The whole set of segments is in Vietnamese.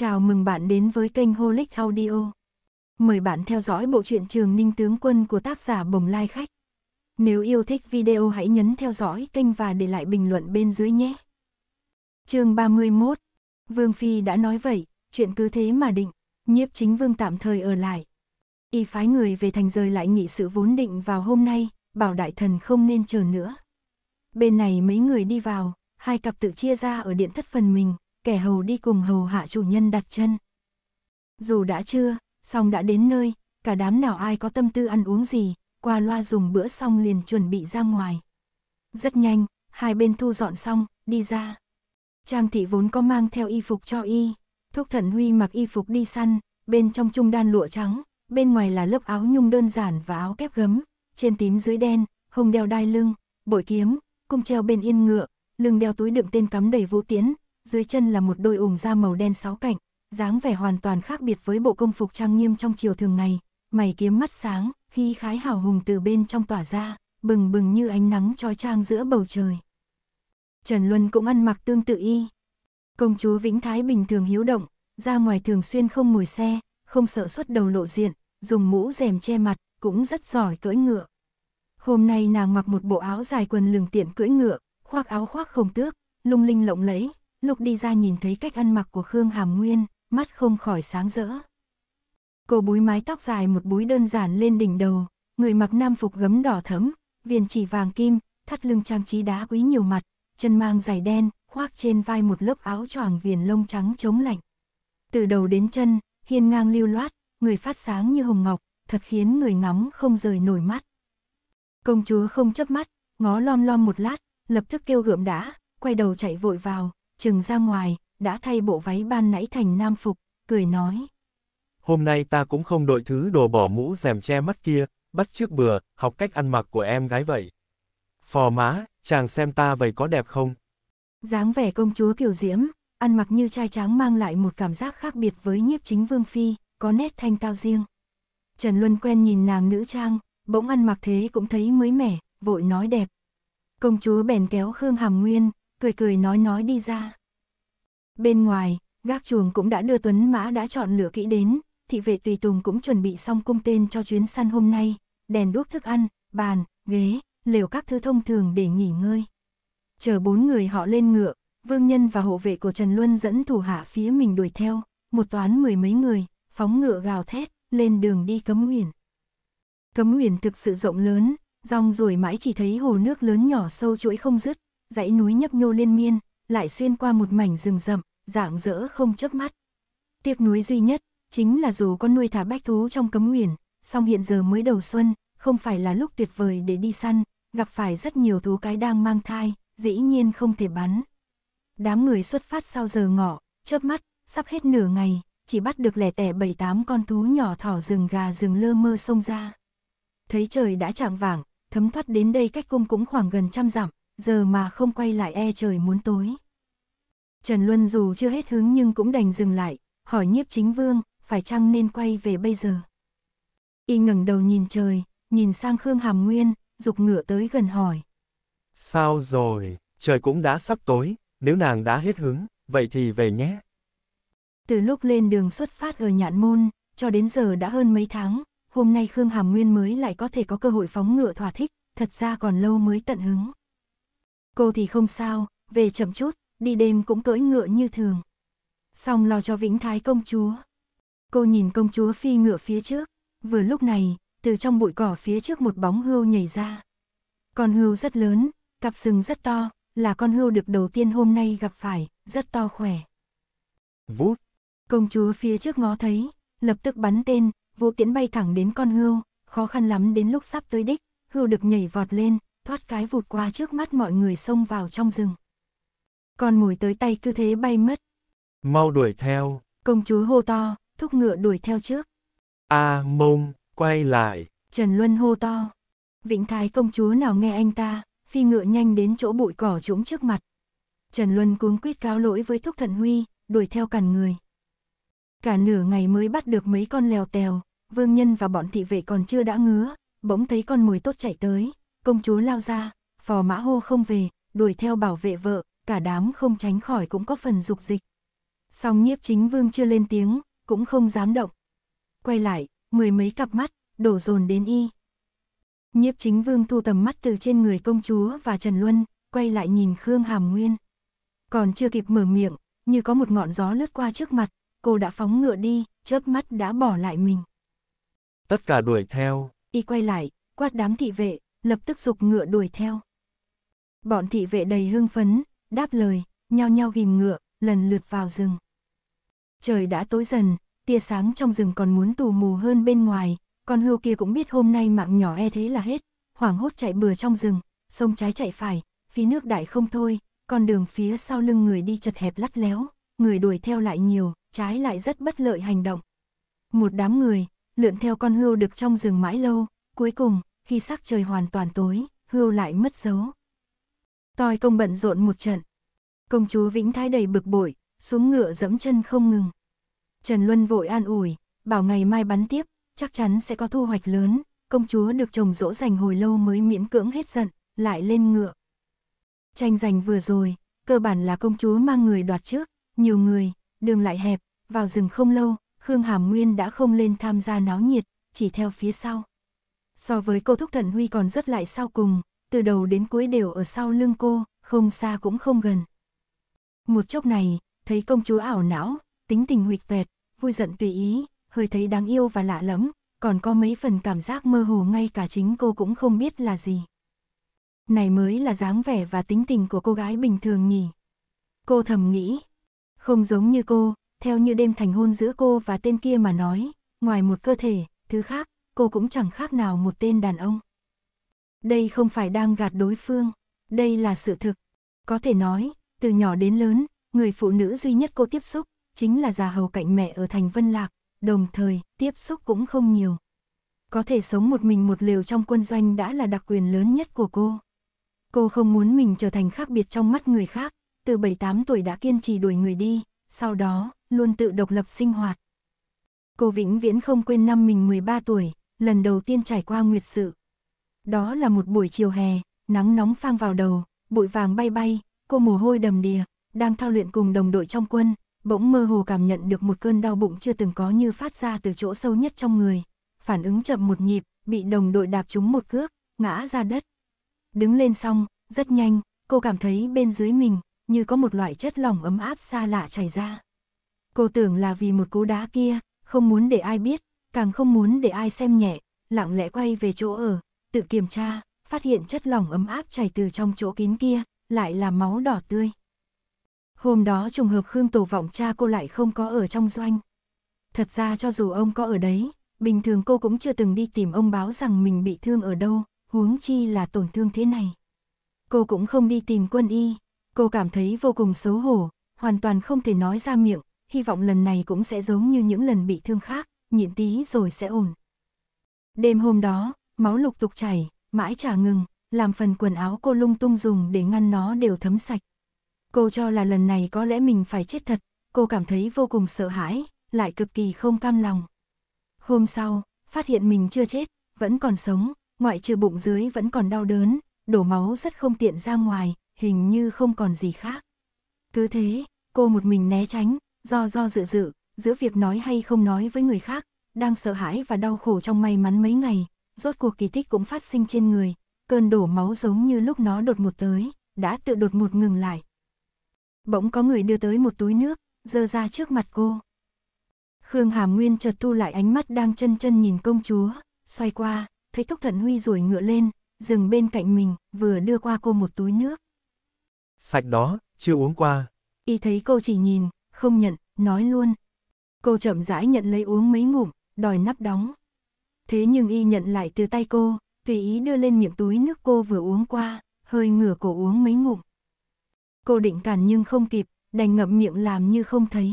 Chào mừng bạn đến với kênh Holic Audio. Mời bạn theo dõi bộ truyện Trường Ninh Tướng Quân của tác giả Bồng Lai Khách. Nếu yêu thích video hãy nhấn theo dõi kênh và để lại bình luận bên dưới nhé. chương 31 Vương Phi đã nói vậy, chuyện cứ thế mà định, nhiếp chính vương tạm thời ở lại. Y phái người về thành rời lại nghị sự vốn định vào hôm nay, bảo đại thần không nên chờ nữa. Bên này mấy người đi vào, hai cặp tự chia ra ở điện thất phần mình, kẻ hầu đi cùng hầu hạ chủ nhân đặt chân. Dù đã trưa, xong đã đến nơi, cả đám nào ai có tâm tư ăn uống gì, qua loa dùng bữa xong liền chuẩn bị ra ngoài. Rất nhanh, hai bên thu dọn xong, đi ra. Trang thị vốn có mang theo y phục cho y, thúc thần huy mặc y phục đi săn, bên trong trung đan lụa trắng, bên ngoài là lớp áo nhung đơn giản và áo kép gấm, trên tím dưới đen, hông đeo đai lưng, bội kiếm, cung treo bên yên ngựa, lưng đeo túi đựng tên cắm đầy vũ tiến, dưới chân là một đôi ủng da màu đen sáu cạnh, dáng vẻ hoàn toàn khác biệt với bộ công phục trang nghiêm trong chiều thường ngày, mày kiếm mắt sáng, khi khái hào hùng từ bên trong tỏa ra, bừng bừng như ánh nắng trói trang giữa bầu trời. Trần Luân cũng ăn mặc tương tự y. Công chúa Vĩnh Thái bình thường hiếu động, ra ngoài thường xuyên không mùi xe, không sợ xuất đầu lộ diện, dùng mũ rèm che mặt, cũng rất giỏi cưỡi ngựa. Hôm nay nàng mặc một bộ áo dài quần lừng tiện cưỡi ngựa, khoác áo khoác không tước, lung linh lộng lẫy, lúc đi ra nhìn thấy cách ăn mặc của Khương Hàm Nguyên, mắt không khỏi sáng rỡ. Cô búi mái tóc dài một búi đơn giản lên đỉnh đầu, người mặc nam phục gấm đỏ thẫm, viền chỉ vàng kim, thắt lưng trang trí đá quý nhiều mặt, chân mang giày đen, khoác trên vai một lớp áo choàng viền lông trắng chống lạnh. Từ đầu đến chân, hiên ngang lưu loát, người phát sáng như hồng ngọc, thật khiến người ngắm không rời nổi mắt. Công chúa không chớp mắt, ngó lom lom một lát, lập tức kêu gượm đã, quay đầu chạy vội vào, chừng ra ngoài, đã thay bộ váy ban nãy thành nam phục, cười nói. Hôm nay ta cũng không đội thứ đồ bỏ mũ rèm che mắt kia, bắt trước bừa, học cách ăn mặc của em gái vậy. Phò má, chàng xem ta vậy có đẹp không? dáng vẻ công chúa kiều diễm, ăn mặc như trai tráng mang lại một cảm giác khác biệt với nhiếp chính vương phi, có nét thanh cao riêng. Trần Luân quen nhìn nàng nữ trang, bỗng ăn mặc thế cũng thấy mới mẻ, vội nói đẹp. Công chúa bèn kéo Khương Hàm Nguyên, cười cười nói nói đi ra. Bên ngoài, gác chuồng cũng đã đưa Tuấn Mã đã chọn lựa kỹ đến, thị vệ tùy tùng cũng chuẩn bị xong cung tên cho chuyến săn hôm nay, đèn đuốc thức ăn, bàn, ghế, lều các thứ thông thường để nghỉ ngơi. Chờ bốn người họ lên ngựa, Vương Nhân và hộ vệ của Trần Luân dẫn thủ hạ phía mình đuổi theo, một toán mười mấy người, phóng ngựa gào thét, lên đường đi cấm uyển. Cấm uyển thực sự rộng lớn, rong ruổi mãi chỉ thấy hồ nước lớn nhỏ sâu chuỗi không dứt, dãy núi nhấp nhô liên miên, lại xuyên qua một mảnh rừng rậm, rạng rỡ không chớp mắt. Tiếc núi duy nhất, chính là dù có nuôi thả bách thú trong cấm nguyền, song hiện giờ mới đầu xuân, không phải là lúc tuyệt vời để đi săn, gặp phải rất nhiều thú cái đang mang thai, dĩ nhiên không thể bắn. Đám người xuất phát sau giờ ngọ, chớp mắt, sắp hết nửa ngày, chỉ bắt được lẻ tẻ bảy tám con thú nhỏ thỏ rừng gà rừng lơ mơ sông ra. Thấy trời đã chạng vàng, thấm thoát đến đây cách cung cũng khoảng gần trăm dặm, giờ mà không quay lại e trời muốn tối. Trần Luân dù chưa hết hứng nhưng cũng đành dừng lại, hỏi nhiếp chính vương, phải chăng nên quay về bây giờ? Y ngẩng đầu nhìn trời, nhìn sang Khương Hàm Nguyên, dục ngựa tới gần hỏi. Sao rồi, trời cũng đã sắp tối, nếu nàng đã hết hứng, vậy thì về nhé. Từ lúc lên đường xuất phát ở Nhạn Môn, cho đến giờ đã hơn mấy tháng, hôm nay Khương Hàm Nguyên mới lại có thể có cơ hội phóng ngựa thỏa thích, thật ra còn lâu mới tận hứng. Cô thì không sao, về chậm chút, đi đêm cũng cưỡi ngựa như thường. Xong lo cho Vĩnh Thái công chúa. Cô nhìn công chúa phi ngựa phía trước, vừa lúc này, từ trong bụi cỏ phía trước một bóng hươu nhảy ra. Con hươu rất lớn, cặp sừng rất to, là con hươu được đầu tiên hôm nay gặp phải, rất to khỏe. Vút. Công chúa phía trước ngó thấy, lập tức bắn tên, vũ tiễn bay thẳng đến con hươu, khó khăn lắm đến lúc sắp tới đích, hươu được nhảy vọt lên, thoát cái vụt qua trước mắt mọi người xông vào trong rừng. Con mồi tới tay cứ thế bay mất. Mau đuổi theo. Công chúa hô to, thúc ngựa đuổi theo trước. A à, mông, quay lại. Trần Luân hô to. Vĩnh Thái công chúa nào nghe anh ta, phi ngựa nhanh đến chỗ bụi cỏ trũng trước mặt. Trần Luân cuống quýt cáo lỗi với Thúc Thần Huy, đuổi theo cản người. Cả nửa ngày mới bắt được mấy con lèo tèo, vương nhân và bọn thị vệ còn chưa đã ngứa, bỗng thấy con mồi tốt chạy tới, công chúa lao ra, phò mã hô không về, đuổi theo bảo vệ vợ, cả đám không tránh khỏi cũng có phần dục dịch. Song nhiếp chính vương chưa lên tiếng, cũng không dám động. Quay lại, mười mấy cặp mắt, đổ dồn đến y. Nhiếp chính vương thu tầm mắt từ trên người công chúa và Trần Luân, quay lại nhìn Khương Hàm Nguyên. Còn chưa kịp mở miệng, như có một ngọn gió lướt qua trước mặt, cô đã phóng ngựa đi, chớp mắt đã bỏ lại mình. Tất cả đuổi theo. Y quay lại, quát đám thị vệ, lập tức dục ngựa đuổi theo. Bọn thị vệ đầy hưng phấn, đáp lời, nhao nhao ghim ngựa, lần lượt vào rừng. Trời đã tối dần, tia sáng trong rừng còn muốn tù mù hơn bên ngoài, con hươu kia cũng biết hôm nay mạng nhỏ e thế là hết, hoảng hốt chạy bừa trong rừng, sông trái chạy phải, phí nước đại không thôi, con đường phía sau lưng người đi chật hẹp lắt léo, người đuổi theo lại nhiều, trái lại rất bất lợi hành động. Một đám người, lượn theo con hươu được trong rừng mãi lâu, cuối cùng, khi sắc trời hoàn toàn tối, hưu lại mất dấu. Toi công bận rộn một trận. Công chúa Vĩnh Thái đầy bực bội, xuống ngựa dẫm chân không ngừng. Trần Luân vội an ủi, bảo ngày mai bắn tiếp, chắc chắn sẽ có thu hoạch lớn, công chúa được chồng dỗ dành hồi lâu mới miễn cưỡng hết giận, lại lên ngựa. Tranh giành vừa rồi, cơ bản là công chúa mang người đoạt trước, nhiều người, đường lại hẹp, vào rừng không lâu, Khương Hàm Nguyên đã không lên tham gia náo nhiệt, chỉ theo phía sau. So với cô Thúc Thần Huy còn rất lại sau cùng, từ đầu đến cuối đều ở sau lưng cô, không xa cũng không gần. Một chốc này, thấy công chúa ảo não, tính tình huỵch vẹt, vui giận tùy ý, hơi thấy đáng yêu và lạ lẫm, còn có mấy phần cảm giác mơ hồ ngay cả chính cô cũng không biết là gì. Này mới là dáng vẻ và tính tình của cô gái bình thường nhỉ. Cô thầm nghĩ, không giống như cô, theo như đêm thành hôn giữa cô và tên kia mà nói, ngoài một cơ thể, thứ khác cô cũng chẳng khác nào một tên đàn ông. Đây không phải đang gạt đối phương, đây là sự thực. Có thể nói, từ nhỏ đến lớn, người phụ nữ duy nhất cô tiếp xúc chính là già hầu cạnh mẹ ở thành Vân Lạc, đồng thời tiếp xúc cũng không nhiều. Có thể sống một mình một lều trong quân doanh đã là đặc quyền lớn nhất của cô. Cô không muốn mình trở thành khác biệt trong mắt người khác, từ 7-8 tuổi đã kiên trì đuổi người đi, sau đó luôn tự độc lập sinh hoạt. Cô vĩnh viễn không quên năm mình 13 tuổi, lần đầu tiên trải qua nguyệt sự. Đó là một buổi chiều hè, nắng nóng phang vào đầu, bụi vàng bay bay, cô mồ hôi đầm đìa, đang thao luyện cùng đồng đội trong quân, bỗng mơ hồ cảm nhận được một cơn đau bụng chưa từng có như phát ra từ chỗ sâu nhất trong người. Phản ứng chậm một nhịp, bị đồng đội đạp trúng một cước, ngã ra đất. Đứng lên xong, rất nhanh, cô cảm thấy bên dưới mình như có một loại chất lỏng ấm áp xa lạ chảy ra. Cô tưởng là vì một cú đá kia, không muốn để ai biết, càng không muốn để ai xem nhẹ, lặng lẽ quay về chỗ ở, tự kiểm tra, phát hiện chất lỏng ấm áp chảy từ trong chỗ kín kia, lại là máu đỏ tươi. Hôm đó trùng hợp Khương Tổ vọng cha cô lại không có ở trong doanh. Thật ra cho dù ông có ở đấy, bình thường cô cũng chưa từng đi tìm ông báo rằng mình bị thương ở đâu, huống chi là tổn thương thế này. Cô cũng không đi tìm quân y, cô cảm thấy vô cùng xấu hổ, hoàn toàn không thể nói ra miệng, hy vọng lần này cũng sẽ giống như những lần bị thương khác, nhịn tí rồi sẽ ổn. Đêm hôm đó, máu lục tục chảy, mãi chả ngừng, làm phần quần áo cô lung tung dùng để ngăn nó đều thấm sạch. Cô cho là lần này có lẽ mình phải chết thật, cô cảm thấy vô cùng sợ hãi, lại cực kỳ không cam lòng. Hôm sau, phát hiện mình chưa chết, vẫn còn sống, ngoại trừ bụng dưới vẫn còn đau đớn, đổ máu rất không tiện ra ngoài, hình như không còn gì khác. Cứ thế, cô một mình né tránh, do do dự dự, giữa việc nói hay không nói với người khác, đang sợ hãi và đau khổ trong may mắn mấy ngày, rốt cuộc kỳ tích cũng phát sinh trên người, cơn đổ máu giống như lúc nó đột một tới, đã tự đột một ngừng lại. Bỗng có người đưa tới một túi nước, dơ ra trước mặt cô. Khương Hàm Nguyên chợt thu lại ánh mắt đang chân chân nhìn công chúa, xoay qua, thấy Thúc Thận Huy rồi ngựa lên, dừng bên cạnh mình, vừa đưa qua cô một túi nước. Sạch đó, chưa uống qua. Y thấy cô chỉ nhìn, không nhận, nói luôn. Cô chậm rãi nhận lấy uống mấy ngụm, đòi nắp đóng. Thế nhưng y nhận lại từ tay cô, tùy ý đưa lên miệng túi nước cô vừa uống qua, hơi ngửa cổ uống mấy ngụm. Cô định cản nhưng không kịp, đành ngậm miệng làm như không thấy.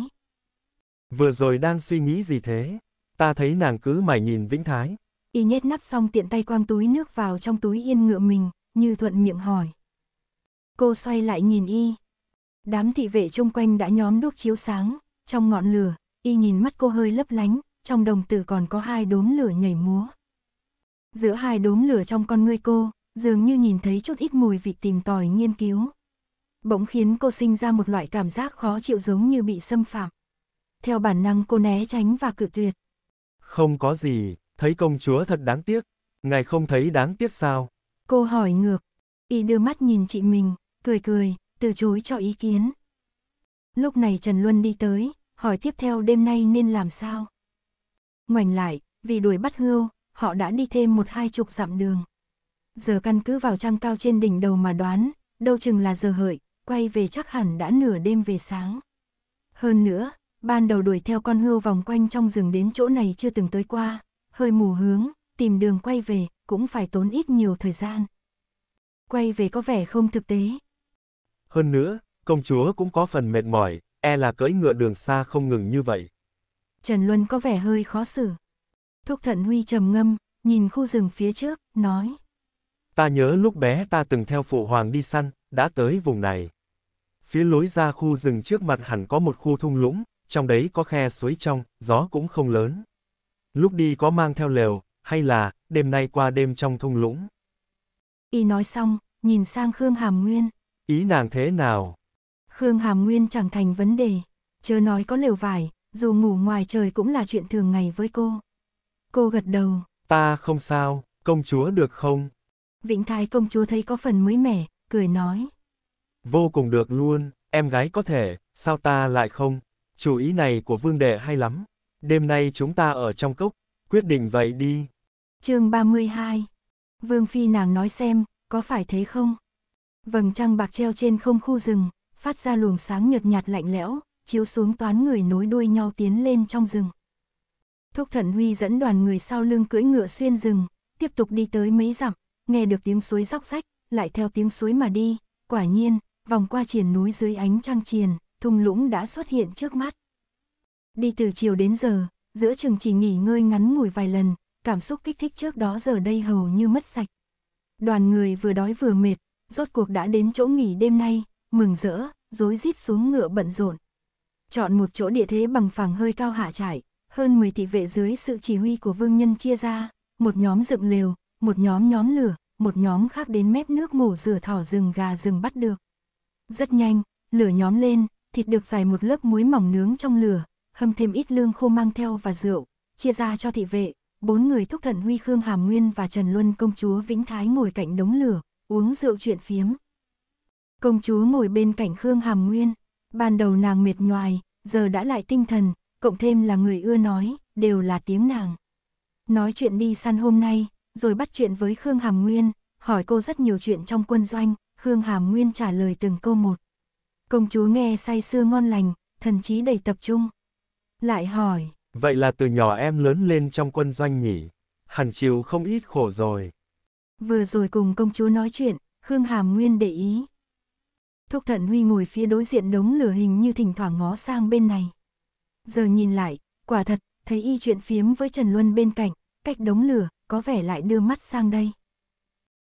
Vừa rồi đang suy nghĩ gì thế? Ta thấy nàng cứ mải nhìn Vĩnh Thái. Y nhét nắp xong tiện tay quang túi nước vào trong túi yên ngựa mình, như thuận miệng hỏi. Cô xoay lại nhìn y. Đám thị vệ chung quanh đã nhóm đúc chiếu sáng, trong ngọn lửa, y nhìn mắt cô hơi lấp lánh, trong đồng tử còn có hai đốm lửa nhảy múa. Giữa hai đốm lửa trong con ngươi cô, dường như nhìn thấy chút ít mùi vị tìm tòi nghiên cứu. Bỗng khiến cô sinh ra một loại cảm giác khó chịu giống như bị xâm phạm. Theo bản năng cô né tránh và cự tuyệt. Không có gì, thấy công chúa thật đáng tiếc. Ngài không thấy đáng tiếc sao? Cô hỏi ngược. Y đưa mắt nhìn chị mình, cười cười, từ chối cho ý kiến. Lúc này Trần Luân đi tới, hỏi tiếp theo đêm nay nên làm sao? Ngoảnh lại, vì đuổi bắt hươu, họ đã đi thêm một hai chục dặm đường. Giờ căn cứ vào trăng cao trên đỉnh đầu mà đoán, đâu chừng là giờ hợi, quay về chắc hẳn đã nửa đêm về sáng. Hơn nữa, ban đầu đuổi theo con hươu vòng quanh trong rừng đến chỗ này chưa từng tới qua, hơi mù hướng, tìm đường quay về, cũng phải tốn ít nhiều thời gian. Quay về có vẻ không thực tế. Hơn nữa, công chúa cũng có phần mệt mỏi, e là cưỡi ngựa đường xa không ngừng như vậy. Trần Luân có vẻ hơi khó xử. Thúc Thận Huy trầm ngâm, nhìn khu rừng phía trước, nói. Ta nhớ lúc bé ta từng theo phụ hoàng đi săn, đã tới vùng này. Phía lối ra khu rừng trước mặt hẳn có một khu thung lũng, trong đấy có khe suối trong, gió cũng không lớn. Lúc đi có mang theo lều, hay là, đêm nay qua đêm trong thung lũng. Y nói xong, nhìn sang Khương Hàm Nguyên. Ý nàng thế nào? Khương Hàm Nguyên chẳng thành vấn đề, chớ nói có lều vải, dù ngủ ngoài trời cũng là chuyện thường ngày với cô. Cô gật đầu. Ta không sao, công chúa được không? Vĩnh Thái công chúa thấy có phần mới mẻ, cười nói. Vô cùng được luôn, em gái có thể, sao ta lại không? Chủ ý này của vương đệ hay lắm. Đêm nay chúng ta ở trong cốc, quyết định vậy đi. chương 32 Vương Phi nàng nói xem, có phải thế không? Vầng trăng bạc treo trên không khu rừng, phát ra luồng sáng nhợt nhạt lạnh lẽo, chiếu xuống toán người nối đuôi nhau tiến lên trong rừng. Thúc thần huy dẫn đoàn người sau lưng cưỡi ngựa xuyên rừng, tiếp tục đi tới mấy dặm, nghe được tiếng suối róc rách, lại theo tiếng suối mà đi, quả nhiên, vòng qua triển núi dưới ánh trăng triền, thung lũng đã xuất hiện trước mắt. Đi từ chiều đến giờ, giữa chừng chỉ nghỉ ngơi ngắn ngủi vài lần, cảm xúc kích thích trước đó giờ đây hầu như mất sạch. Đoàn người vừa đói vừa mệt, rốt cuộc đã đến chỗ nghỉ đêm nay, mừng rỡ, rối rít xuống ngựa bận rộn chọn một chỗ địa thế bằng phẳng hơi cao hạ trải, hơn 10 thị vệ dưới sự chỉ huy của vương nhân chia ra, một nhóm dựng lều, một nhóm nhóm lửa, một nhóm khác đến mép nước mổ rửa thỏ rừng gà rừng bắt được. Rất nhanh, lửa nhóm lên, thịt được dài một lớp muối mỏng nướng trong lửa, hâm thêm ít lương khô mang theo và rượu, chia ra cho thị vệ, bốn người thúc thận Huy Khương Hàm Nguyên và Trần Luân công chúa Vĩnh Thái ngồi cạnh đống lửa, uống rượu chuyện phiếm. Công chúa ngồi bên cạnh Khương Hàm Nguyên, Ban đầu nàng mệt nhoài, giờ đã lại tinh thần, cộng thêm là người ưa nói, đều là tiếng nàng. Nói chuyện đi săn hôm nay, rồi bắt chuyện với Khương Hàm Nguyên, hỏi cô rất nhiều chuyện trong quân doanh, Khương Hàm Nguyên trả lời từng câu một. Công chúa nghe say sưa ngon lành, thần trí đầy tập trung. Lại hỏi, vậy là từ nhỏ em lớn lên trong quân doanh nhỉ, hẳn chịu không ít khổ rồi. Vừa rồi cùng công chúa nói chuyện, Khương Hàm Nguyên để ý, Thúc thận huy ngồi phía đối diện đống lửa hình như thỉnh thoảng ngó sang bên này. Giờ nhìn lại, quả thật, thấy y chuyện phiếm với Trần Luân bên cạnh, cách đống lửa, có vẻ lại đưa mắt sang đây.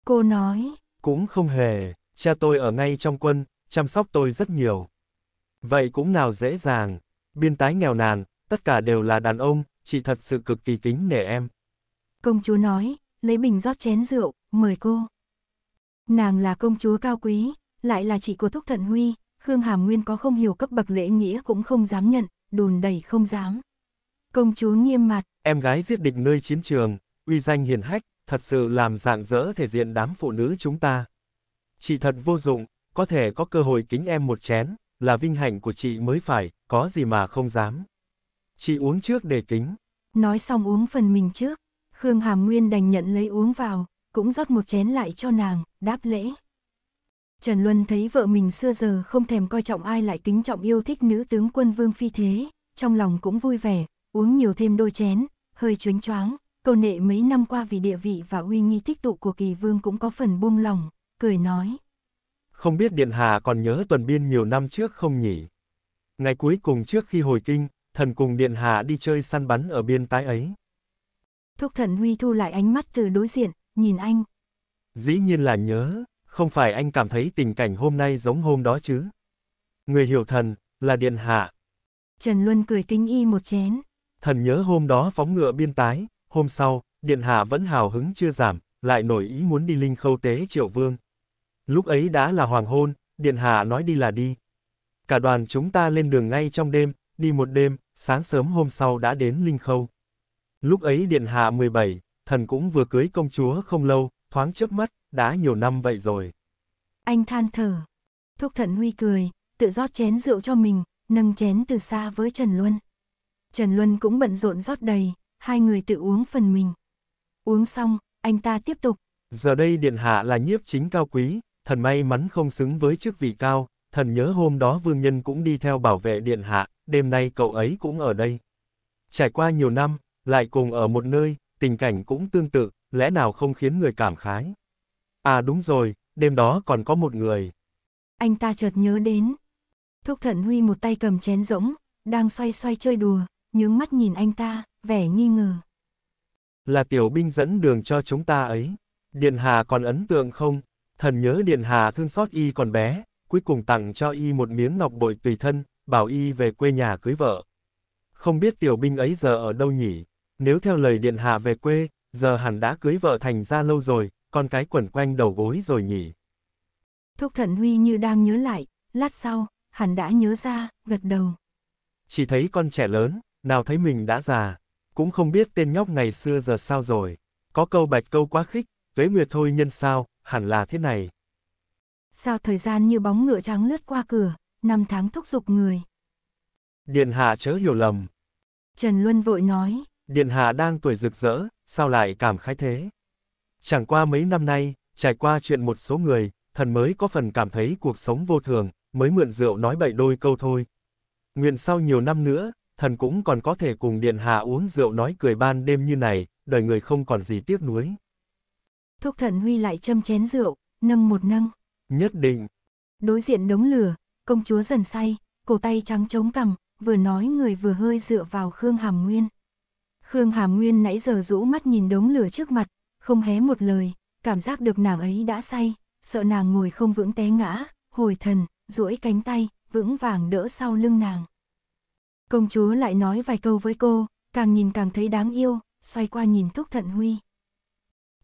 Cô nói, cũng không hề, cha tôi ở ngay trong quân, chăm sóc tôi rất nhiều. Vậy cũng nào dễ dàng, biên tái nghèo nàn, tất cả đều là đàn ông, chị thật sự cực kỳ kính nể em. Công chúa nói, lấy bình rót chén rượu, mời cô. Nàng là công chúa cao quý, lại là chị của Thúc Thận Huy, Khương Hàm Nguyên có không hiểu cấp bậc lễ nghĩa cũng không dám nhận, đùn đẩy không dám. Công chúa nghiêm mặt, em gái giết địch nơi chiến trường, uy danh hiền hách, thật sự làm dạng dỡ thể diện đám phụ nữ chúng ta. Chị thật vô dụng, có thể có cơ hội kính em một chén, là vinh hạnh của chị mới phải, có gì mà không dám. Chị uống trước để kính. Nói xong uống phần mình trước, Khương Hàm Nguyên đành nhận lấy uống vào, cũng rót một chén lại cho nàng, đáp lễ. Trần Luân thấy vợ mình xưa giờ không thèm coi trọng ai lại kính trọng yêu thích nữ tướng quân Vương Phi thế, trong lòng cũng vui vẻ, uống nhiều thêm đôi chén, hơi chuyến choáng, câu nệ mấy năm qua vì địa vị và uy nghi tích tụ của kỳ vương cũng có phần buông lòng, cười nói. Không biết Điện Hà còn nhớ tuần biên nhiều năm trước không nhỉ? Ngày cuối cùng trước khi hồi kinh, thần cùng Điện Hà đi chơi săn bắn ở biên tái ấy. Thúc thần Huy thu lại ánh mắt từ đối diện, nhìn anh. Dĩ nhiên là nhớ, không phải anh cảm thấy tình cảnh hôm nay giống hôm đó chứ? Người hiểu thần, là Điện Hạ. Trần Luân cười kính y một chén. Thần nhớ hôm đó phóng ngựa biên tái, hôm sau, Điện Hạ vẫn hào hứng chưa giảm, lại nổi ý muốn đi linh khâu tế triệu vương. Lúc ấy đã là hoàng hôn, Điện Hạ nói đi là đi. Cả đoàn chúng ta lên đường ngay trong đêm, đi một đêm, sáng sớm hôm sau đã đến linh khâu. Lúc ấy Điện Hạ 17, thần cũng vừa cưới công chúa không lâu, thoáng trước mắt, đã nhiều năm vậy rồi. Anh than thở. Thúc thận huy cười, tự rót chén rượu cho mình, nâng chén từ xa với Trần Luân. Trần Luân cũng bận rộn rót đầy, hai người tự uống phần mình. Uống xong, anh ta tiếp tục. Giờ đây Điện Hạ là nhiếp chính cao quý, thần may mắn không xứng với chức vị cao, thần nhớ hôm đó Vương Nhân cũng đi theo bảo vệ Điện Hạ, đêm nay cậu ấy cũng ở đây. Trải qua nhiều năm, lại cùng ở một nơi, tình cảnh cũng tương tự, lẽ nào không khiến người cảm khái? À đúng rồi, đêm đó còn có một người. Anh ta chợt nhớ đến. Thúc Thận Huy một tay cầm chén rỗng, đang xoay xoay chơi đùa, nhướng mắt nhìn anh ta, vẻ nghi ngờ. Là tiểu binh dẫn đường cho chúng ta ấy. Điện Hà còn ấn tượng không? Thần nhớ Điện Hà thương xót y còn bé, cuối cùng tặng cho y một miếng ngọc bội tùy thân, bảo y về quê nhà cưới vợ. Không biết tiểu binh ấy giờ ở đâu nhỉ? Nếu theo lời Điện Hạ về quê, giờ hẳn đã cưới vợ thành ra lâu rồi, con cái quẩn quanh đầu gối rồi nhỉ. Thúc thận Huy như đang nhớ lại, lát sau, hẳn đã nhớ ra, gật đầu. Chỉ thấy con trẻ lớn, nào thấy mình đã già, cũng không biết tên nhóc ngày xưa giờ sao rồi. Có câu bạch câu quá khích, tuế nguyệt thôi nhân sao, hẳn là thế này. Sao thời gian như bóng ngựa trắng lướt qua cửa, năm tháng thúc giục người. Điện hạ chớ hiểu lầm. Trần Luân vội nói. Điện hạ đang tuổi rực rỡ, sao lại cảm khái thế? Chẳng qua mấy năm nay, trải qua chuyện một số người, thần mới có phần cảm thấy cuộc sống vô thường, mới mượn rượu nói bậy đôi câu thôi. Nguyện sau nhiều năm nữa, thần cũng còn có thể cùng điện hạ uống rượu nói cười ban đêm như này, đời người không còn gì tiếc nuối. Thúc thần huy lại châm chén rượu, nâng một nâng. Nhất định. Đối diện đống lửa, công chúa dần say, cổ tay trắng trống cằm, vừa nói người vừa hơi dựa vào Khương Hàm Nguyên. Khương Hàm Nguyên nãy giờ rũ mắt nhìn đống lửa trước mặt, không hé một lời, cảm giác được nàng ấy đã say, sợ nàng ngồi không vững té ngã, hồi thần, duỗi cánh tay, vững vàng đỡ sau lưng nàng. Công chúa lại nói vài câu với cô, càng nhìn càng thấy đáng yêu, xoay qua nhìn Thúc Thận Huy.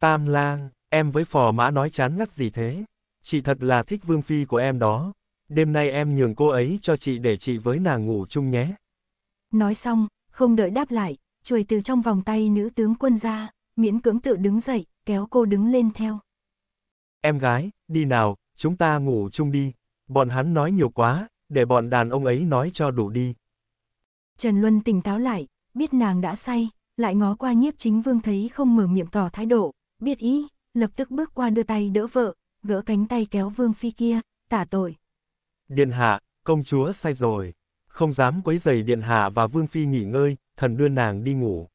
Tam lang, em với phò mã nói chán ngắt gì thế? Chị thật là thích vương phi của em đó. Đêm nay em nhường cô ấy cho chị để chị với nàng ngủ chung nhé. Nói xong, không đợi đáp lại, chuồi từ trong vòng tay nữ tướng quân ra, miễn cưỡng tự đứng dậy, kéo cô đứng lên theo. Em gái, đi nào, chúng ta ngủ chung đi, bọn hắn nói nhiều quá, để bọn đàn ông ấy nói cho đủ đi. Trần Luân tỉnh táo lại, biết nàng đã say, lại ngó qua nhiếp chính vương thấy không mở miệng tỏ thái độ, biết ý, lập tức bước qua đưa tay đỡ vợ, gỡ cánh tay kéo vương phi kia, tả tội. Điện hạ, công chúa sai rồi, không dám quấy rầy điện hạ và vương phi nghỉ ngơi, thần đưa nàng đi ngủ.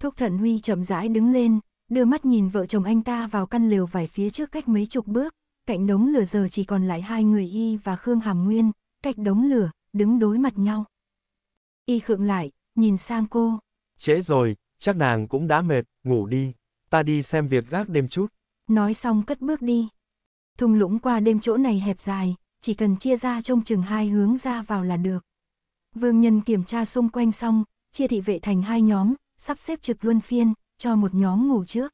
Thúc thận Huy chậm rãi đứng lên, đưa mắt nhìn vợ chồng anh ta vào căn lều vải phía trước cách mấy chục bước, cạnh đống lửa giờ chỉ còn lại hai người Y và Khương Hàm Nguyên, cách đống lửa, đứng đối mặt nhau. Y khựng lại, nhìn sang cô. Trễ rồi, chắc nàng cũng đã mệt, ngủ đi, ta đi xem việc gác đêm chút. Nói xong cất bước đi. Thung lũng qua đêm chỗ này hẹp dài, chỉ cần chia ra trông chừng hai hướng ra vào là được. Vương nhân kiểm tra xung quanh xong, chia thị vệ thành hai nhóm, sắp xếp trực luân phiên, cho một nhóm ngủ trước.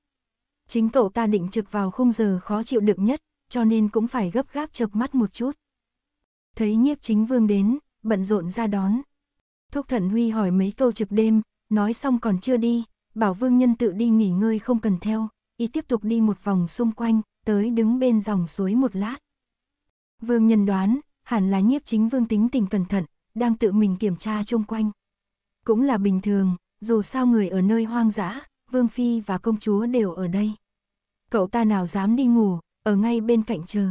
Chính cậu ta định trực vào khung giờ khó chịu đựng nhất, cho nên cũng phải gấp gáp chập mắt một chút. Thấy nhiếp chính vương đến, bận rộn ra đón. Thúc thần huy hỏi mấy câu trực đêm, nói xong còn chưa đi, bảo vương nhân tự đi nghỉ ngơi không cần theo, y tiếp tục đi một vòng xung quanh, tới đứng bên dòng suối một lát. Vương nhân đoán, hẳn là nhiếp chính vương tính tình cẩn thận, đang tự mình kiểm tra chung quanh cũng là bình thường, dù sao người ở nơi hoang dã, Vương Phi và công chúa đều ở đây. Cậu ta nào dám đi ngủ, ở ngay bên cạnh chờ.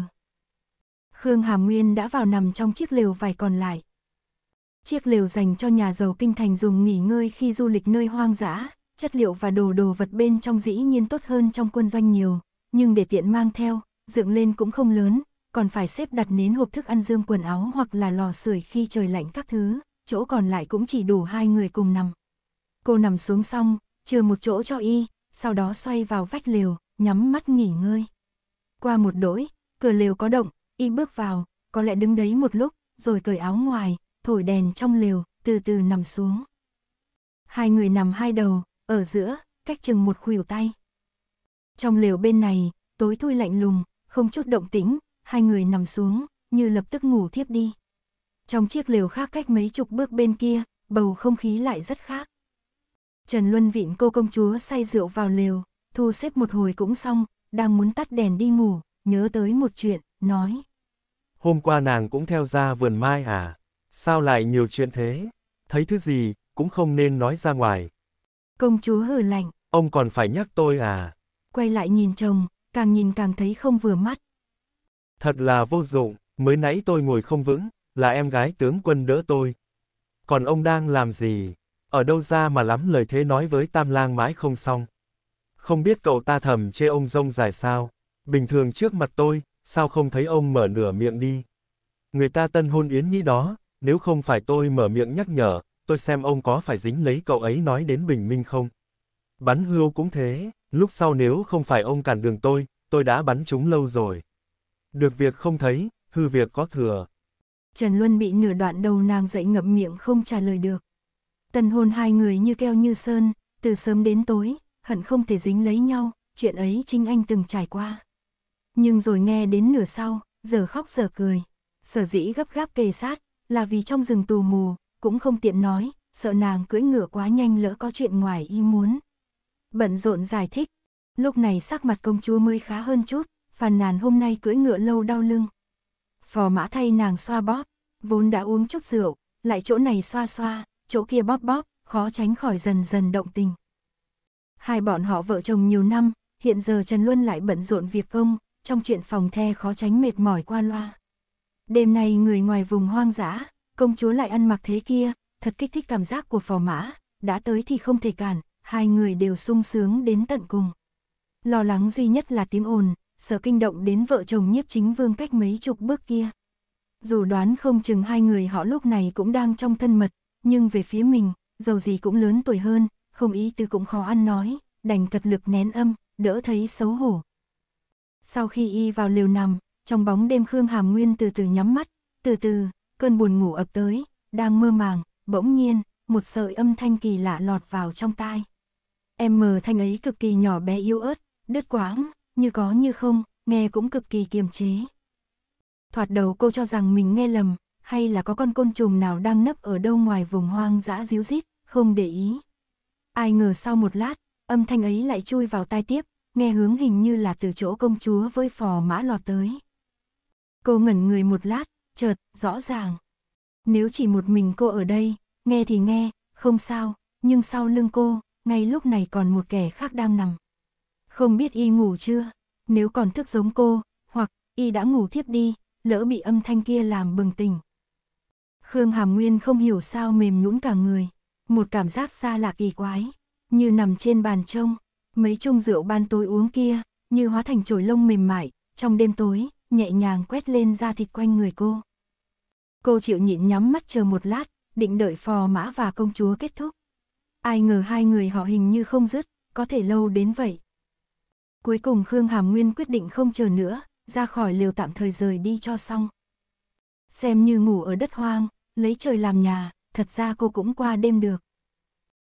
Khương Hàm Nguyên đã vào nằm trong chiếc lều vài còn lại. Chiếc lều dành cho nhà giàu kinh thành dùng nghỉ ngơi khi du lịch nơi hoang dã, chất liệu và đồ đồ vật bên trong dĩ nhiên tốt hơn trong quân doanh nhiều, nhưng để tiện mang theo, dựng lên cũng không lớn, còn phải xếp đặt nến hộp thức ăn dương quần áo hoặc là lò sưởi khi trời lạnh các thứ chỗ còn lại cũng chỉ đủ hai người cùng nằm. Cô nằm xuống xong, chừa một chỗ cho y, sau đó xoay vào vách lều, nhắm mắt nghỉ ngơi. Qua một đỗi, cửa lều có động, y bước vào, có lẽ đứng đấy một lúc, rồi cởi áo ngoài, thổi đèn trong lều, từ từ nằm xuống. Hai người nằm hai đầu, ở giữa, cách chừng một khuỷu tay. Trong lều bên này, tối thui lạnh lùng, không chút động tĩnh, hai người nằm xuống, như lập tức ngủ thiếp đi trong chiếc lều khác cách mấy chục bước bên kia, bầu không khí lại rất khác. Trần Luân vịn cô công chúa say rượu vào lều, thu xếp một hồi cũng xong, đang muốn tắt đèn đi ngủ, nhớ tới một chuyện, nói. Hôm qua nàng cũng theo ra vườn mai à? Sao lại nhiều chuyện thế? Thấy thứ gì, cũng không nên nói ra ngoài. Công chúa hừ lạnh. Ông còn phải nhắc tôi à? Quay lại nhìn chồng, càng nhìn càng thấy không vừa mắt. Thật là vô dụng, mới nãy tôi ngồi không vững, là em gái tướng quân đỡ tôi. Còn ông đang làm gì? Ở đâu ra mà lắm lời thế nói với Tam Lang mãi không xong. Không biết cậu ta thầm chê ông rông dài sao? Bình thường trước mặt tôi, sao không thấy ông mở nửa miệng đi? Người ta tân hôn yến nhĩ đó, nếu không phải tôi mở miệng nhắc nhở, tôi xem ông có phải dính lấy cậu ấy nói đến bình minh không? Bắn hươu cũng thế, lúc sau nếu không phải ông cản đường tôi, tôi đã bắn chúng lâu rồi. Được việc không thấy, hư việc có thừa. Trần Luân bị nửa đoạn đầu nàng dậy ngậm miệng không trả lời được. tần hôn hai người như keo như sơn, từ sớm đến tối, hận không thể dính lấy nhau, chuyện ấy Trinh Anh từng trải qua. Nhưng rồi nghe đến nửa sau, giờ khóc giờ cười. Sở dĩ gấp gáp kề sát, là vì trong rừng tù mù, cũng không tiện nói, sợ nàng cưỡi ngựa quá nhanh lỡ có chuyện ngoài ý muốn. Bận rộn giải thích, lúc này sắc mặt công chúa mới khá hơn chút, phàn nàn hôm nay cưỡi ngựa lâu đau lưng phò mã thay nàng xoa bóp, vốn đã uống chút rượu, lại chỗ này xoa xoa, chỗ kia bóp bóp, khó tránh khỏi dần dần động tình. Hai bọn họ vợ chồng nhiều năm, hiện giờ Trần Luân lại bận rộn việc công, trong chuyện phòng the khó tránh mệt mỏi qua loa. Đêm nay người ngoài vùng hoang dã, công chúa lại ăn mặc thế kia, thật kích thích cảm giác của phò mã, đã tới thì không thể cản, hai người đều sung sướng đến tận cùng. Lo lắng duy nhất là tiếng ồn, sợ kinh động đến vợ chồng nhiếp chính vương cách mấy chục bước kia. Dù đoán không chừng hai người họ lúc này cũng đang trong thân mật, nhưng về phía mình, dầu gì cũng lớn tuổi hơn, không ý tư cũng khó ăn nói, đành cật lực nén âm, đỡ thấy xấu hổ. Sau khi y vào liều nằm, trong bóng đêm Khương Hàm Nguyên từ từ nhắm mắt, từ từ, cơn buồn ngủ ập tới, đang mơ màng, bỗng nhiên, một sợi âm thanh kỳ lạ lọt vào trong tai. Em mờ thanh ấy cực kỳ nhỏ bé yếu ớt, đứt quãng, như có như không, nghe cũng cực kỳ kiềm chế. Thoạt đầu cô cho rằng mình nghe lầm, hay là có con côn trùng nào đang nấp ở đâu ngoài vùng hoang dã díu dít, không để ý. Ai ngờ sau một lát, âm thanh ấy lại chui vào tai tiếp, nghe hướng hình như là từ chỗ công chúa với phò mã lọt tới. Cô ngẩn người một lát, chợt, rõ ràng. Nếu chỉ một mình cô ở đây, nghe thì nghe, không sao, nhưng sau lưng cô, ngay lúc này còn một kẻ khác đang nằm. Không biết y ngủ chưa? Nếu còn thức giống cô, hoặc y đã ngủ thiếp đi, lỡ bị âm thanh kia làm bừng tỉnh. Khương Hàm Nguyên không hiểu sao mềm nhũn cả người, một cảm giác xa lạ kỳ quái, như nằm trên bàn trông, mấy chung rượu ban tối uống kia, như hóa thành chổi lông mềm mại, trong đêm tối, nhẹ nhàng quét lên da thịt quanh người cô. Cô chịu nhịn nhắm mắt chờ một lát, định đợi phò mã và công chúa kết thúc. Ai ngờ hai người họ hình như không dứt, có thể lâu đến vậy. Cuối cùng Khương Hàm Nguyên quyết định không chờ nữa, ra khỏi liều tạm thời rời đi cho xong. Xem như ngủ ở đất hoang, lấy trời làm nhà, thật ra cô cũng qua đêm được.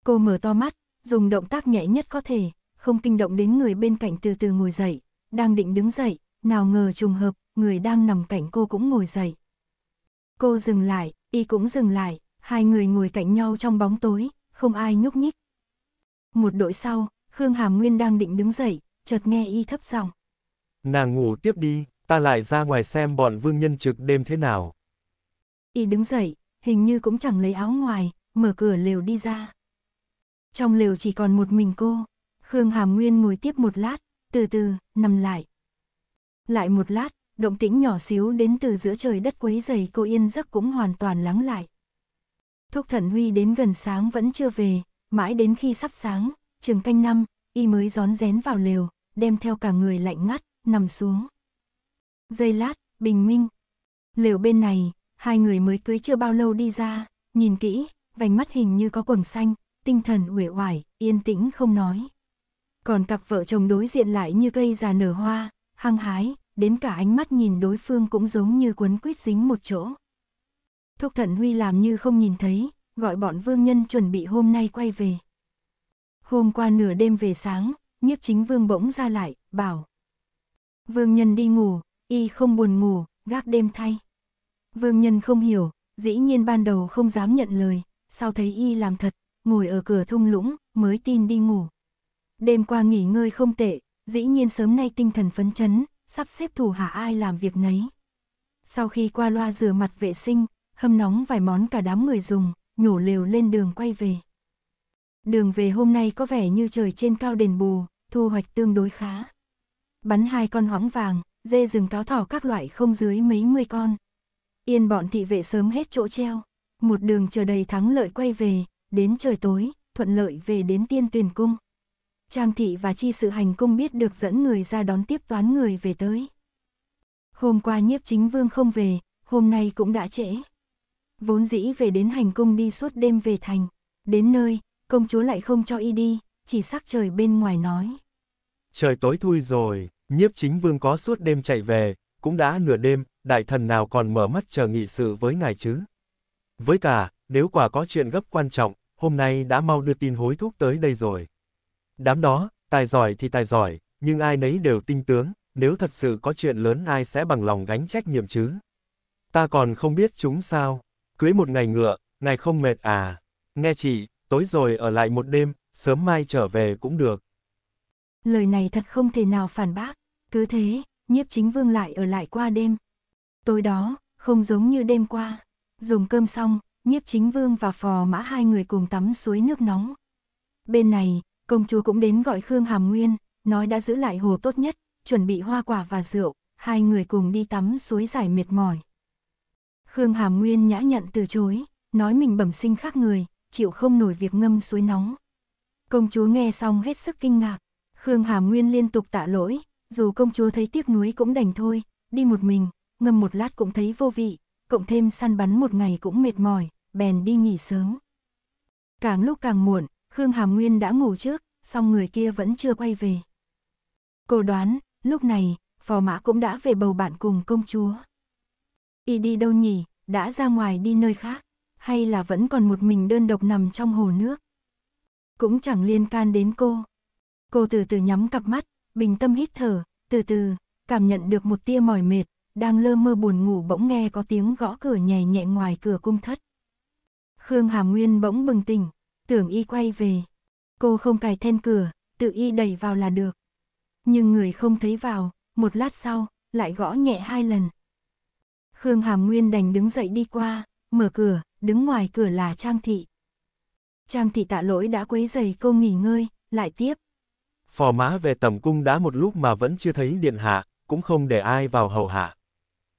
Cô mở to mắt, dùng động tác nhẹ nhất có thể, không kinh động đến người bên cạnh từ từ ngồi dậy, đang định đứng dậy, nào ngờ trùng hợp, người đang nằm cạnh cô cũng ngồi dậy. Cô dừng lại, y cũng dừng lại, hai người ngồi cạnh nhau trong bóng tối, không ai nhúc nhích. Một đội sau, Khương Hàm Nguyên đang định đứng dậy, chợt nghe y thấp giọng. Nàng ngủ tiếp đi, ta lại ra ngoài xem bọn vương nhân trực đêm thế nào. Y đứng dậy, hình như cũng chẳng lấy áo ngoài, mở cửa lều đi ra. Trong lều chỉ còn một mình cô, Khương Hàm Nguyên ngồi tiếp một lát, từ từ, nằm lại. Lại một lát, động tĩnh nhỏ xíu đến từ giữa trời đất quấy dày cô yên giấc cũng hoàn toàn lắng lại. Thúc Thần Huy đến gần sáng vẫn chưa về, mãi đến khi sắp sáng, trường canh năm, y mới rón rén vào lều, đem theo cả người lạnh ngắt, nằm xuống. Giây lát, bình minh. liệu bên này, hai người mới cưới chưa bao lâu đi ra, nhìn kỹ, vành mắt hình như có quầng xanh, tinh thần uể oải, yên tĩnh không nói. Còn cặp vợ chồng đối diện lại như cây già nở hoa, hăng hái, đến cả ánh mắt nhìn đối phương cũng giống như cuốn quýt dính một chỗ. Thúc Thận Huy làm như không nhìn thấy, gọi bọn vương nhân chuẩn bị hôm nay quay về. Hôm qua nửa đêm về sáng, nhiếp chính vương bỗng ra lại, bảo. Vương nhân đi ngủ, y không buồn ngủ, gác đêm thay. Vương nhân không hiểu, dĩ nhiên ban đầu không dám nhận lời, sau thấy y làm thật, ngồi ở cửa thung lũng, mới tin đi ngủ. Đêm qua nghỉ ngơi không tệ, dĩ nhiên sớm nay tinh thần phấn chấn, sắp xếp thủ hạ ai làm việc nấy. Sau khi qua loa rửa mặt vệ sinh, hâm nóng vài món cả đám người dùng, nhổ lều lên đường quay về. Đường về hôm nay có vẻ như trời trên cao đền bù, thu hoạch tương đối khá. Bắn hai con hoáng vàng, dê rừng cáo thỏ các loại không dưới mấy mươi con. Yên bọn thị vệ sớm hết chỗ treo, một đường chờ đầy thắng lợi quay về, đến trời tối, thuận lợi về đến tiên tuyển cung. Trang thị và chi sự hành cung biết được dẫn người ra đón tiếp toán người về tới. Hôm qua nhiếp chính vương không về, hôm nay cũng đã trễ. Vốn dĩ về đến hành cung đi suốt đêm về thành, đến nơi, công chúa lại không cho y đi, chỉ sắc trời bên ngoài nói. Trời tối thui rồi, nhiếp chính vương có suốt đêm chạy về, cũng đã nửa đêm, đại thần nào còn mở mắt chờ nghị sự với ngài chứ. Với cả, nếu quả có chuyện gấp quan trọng, hôm nay đã mau đưa tin hối thúc tới đây rồi. Đám đó, tài giỏi thì tài giỏi, nhưng ai nấy đều tinh tướng, nếu thật sự có chuyện lớn ai sẽ bằng lòng gánh trách nhiệm chứ. Ta còn không biết chúng sao. Cưới một ngày ngựa, ngài không mệt à. Nghe chị, tối rồi ở lại một đêm, sớm mai trở về cũng được. Lời này thật không thể nào phản bác, cứ thế, nhiếp chính vương lại ở lại qua đêm. Tối đó, không giống như đêm qua, dùng cơm xong, nhiếp chính vương và phò mã hai người cùng tắm suối nước nóng. Bên này, công chúa cũng đến gọi Khương Hàm Nguyên, nói đã giữ lại hồ tốt nhất, chuẩn bị hoa quả và rượu, hai người cùng đi tắm suối giải mệt mỏi. Khương Hàm Nguyên nhã nhận từ chối, nói mình bẩm sinh khác người, chịu không nổi việc ngâm suối nóng. Công chúa nghe xong hết sức kinh ngạc, Khương Hàm Nguyên liên tục tạ lỗi, dù công chúa thấy tiếc nuối cũng đành thôi, đi một mình, ngâm một lát cũng thấy vô vị, cộng thêm săn bắn một ngày cũng mệt mỏi, bèn đi nghỉ sớm. Càng lúc càng muộn, Khương Hàm Nguyên đã ngủ trước, song người kia vẫn chưa quay về. Cô đoán, lúc này, phò mã cũng đã về bầu bạn cùng công chúa. Y đi đâu nhỉ, đã ra ngoài đi nơi khác hay là vẫn còn một mình đơn độc nằm trong hồ nước. Cũng chẳng liên can đến cô. Cô từ từ nhắm cặp mắt, bình tâm hít thở, từ từ, cảm nhận được một tia mỏi mệt, đang lơ mơ buồn ngủ bỗng nghe có tiếng gõ cửa nhẹ nhẹ ngoài cửa cung thất. Khương Hàm Nguyên bỗng bừng tỉnh, tưởng y quay về. Cô không cài then cửa, tự y đẩy vào là được. Nhưng người không thấy vào, một lát sau, lại gõ nhẹ hai lần. Khương Hàm Nguyên đành đứng dậy đi qua, mở cửa, đứng ngoài cửa là Trang Thị. Trang Thị tạ lỗi đã quấy giày cô nghỉ ngơi, lại tiếp. Phò mã về tầm cung đã một lúc mà vẫn chưa thấy điện hạ, cũng không để ai vào hầu hạ.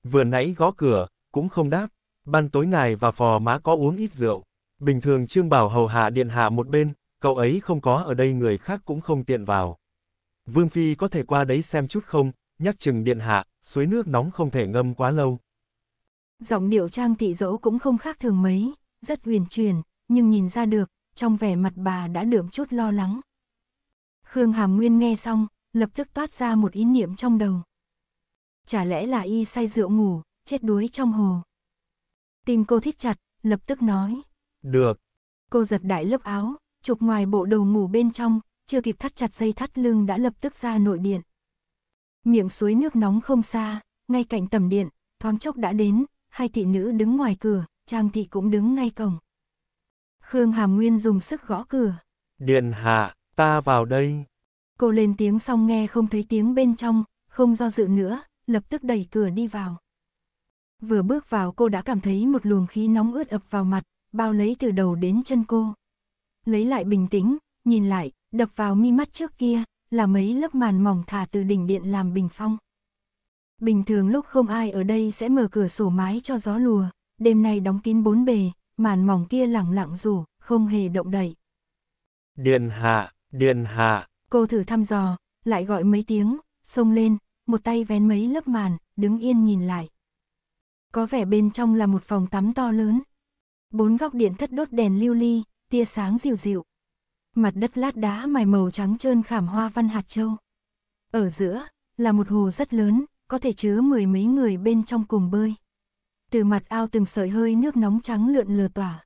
Vừa nãy gõ cửa, cũng không đáp, ban tối ngài và phò mã có uống ít rượu. Bình thường Trương Bảo hầu hạ điện hạ một bên, cậu ấy không có ở đây người khác cũng không tiện vào. Vương Phi có thể qua đấy xem chút không, nhắc chừng điện hạ, suối nước nóng không thể ngâm quá lâu. Giọng điệu Trang Thị Dẫu cũng không khác thường mấy, rất huyền truyền nhưng nhìn ra được, trong vẻ mặt bà đã đượm chút lo lắng. Khương Hàm Nguyên nghe xong, lập tức toát ra một ý niệm trong đầu. Chả lẽ là y say rượu ngủ, chết đuối trong hồ. Tim cô thích chặt, lập tức nói. Được. Cô giật đại lớp áo, chụp ngoài bộ đầu ngủ bên trong, chưa kịp thắt chặt dây thắt lưng đã lập tức ra nội điện. Miệng suối nước nóng không xa, ngay cạnh tầm điện, thoáng chốc đã đến, hai thị nữ đứng ngoài cửa, Trang thị cũng đứng ngay cổng. Khương Hàm Nguyên dùng sức gõ cửa. Điện hạ, ta vào đây. Cô lên tiếng xong nghe không thấy tiếng bên trong, không do dự nữa, lập tức đẩy cửa đi vào. Vừa bước vào cô đã cảm thấy một luồng khí nóng ướt ập vào mặt, bao lấy từ đầu đến chân cô. Lấy lại bình tĩnh, nhìn lại, đập vào mi mắt trước kia, là mấy lớp màn mỏng thả từ đỉnh điện làm bình phong bình thường lúc không ai ở đây sẽ mở cửa sổ mái cho gió lùa, đêm nay đóng kín bốn bề, màn mỏng kia lặng lặng rủ, không hề động đậy. Điện hạ, điện hạ. Cô thử thăm dò, lại gọi mấy tiếng, xông lên, một tay vén mấy lớp màn, đứng yên nhìn lại. Có vẻ bên trong là một phòng tắm to lớn. Bốn góc điện thất đốt đèn lưu ly, tia sáng dịu dịu. Mặt đất lát đá mài màu trắng trơn khảm hoa văn hạt châu. Ở giữa là một hồ rất lớn, có thể chứa mười mấy người bên trong cùng bơi. Từ mặt ao từng sợi hơi nước nóng trắng lượn lờ tỏa.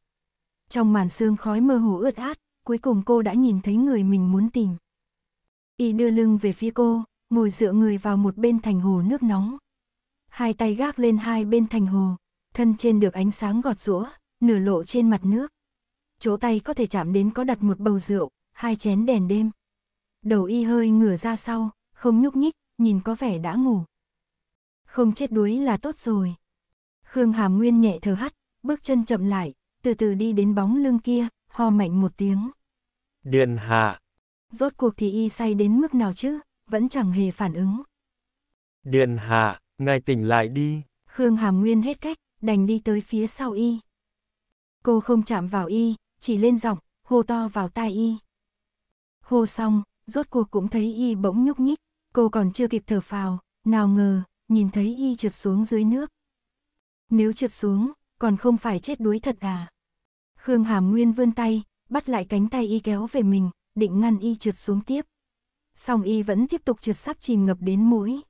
Trong màn sương khói mơ hồ ướt át, cuối cùng cô đã nhìn thấy người mình muốn tìm. Y đưa lưng về phía cô, ngồi dựa người vào một bên thành hồ nước nóng. Hai tay gác lên hai bên thành hồ, thân trên được ánh sáng gọt rũa, nửa lộ trên mặt nước. Chỗ tay có thể chạm đến có đặt một bầu rượu, hai chén đèn đêm. Đầu y hơi ngửa ra sau, không nhúc nhích, nhìn có vẻ đã ngủ không chết đuối là tốt rồi. Khương Hàm Nguyên nhẹ thở hắt, bước chân chậm lại, từ từ đi đến bóng lưng kia, ho mạnh một tiếng. Điện hạ. Rốt cuộc thì y say đến mức nào chứ, vẫn chẳng hề phản ứng. Điện hạ, ngài tỉnh lại đi. Khương Hàm Nguyên hết cách, đành đi tới phía sau y. Cô không chạm vào y, chỉ lên giọng, hô to vào tai y. Hô xong, rốt cuộc cũng thấy y bỗng nhúc nhích, cô còn chưa kịp thở phào, nào ngờ, nhìn thấy y trượt xuống dưới nước. Nếu trượt xuống, còn không phải chết đuối thật à? Khương Hàm Nguyên vươn tay, bắt lại cánh tay y kéo về mình, định ngăn y trượt xuống tiếp. Song y vẫn tiếp tục trượt sắp chìm ngập đến mũi.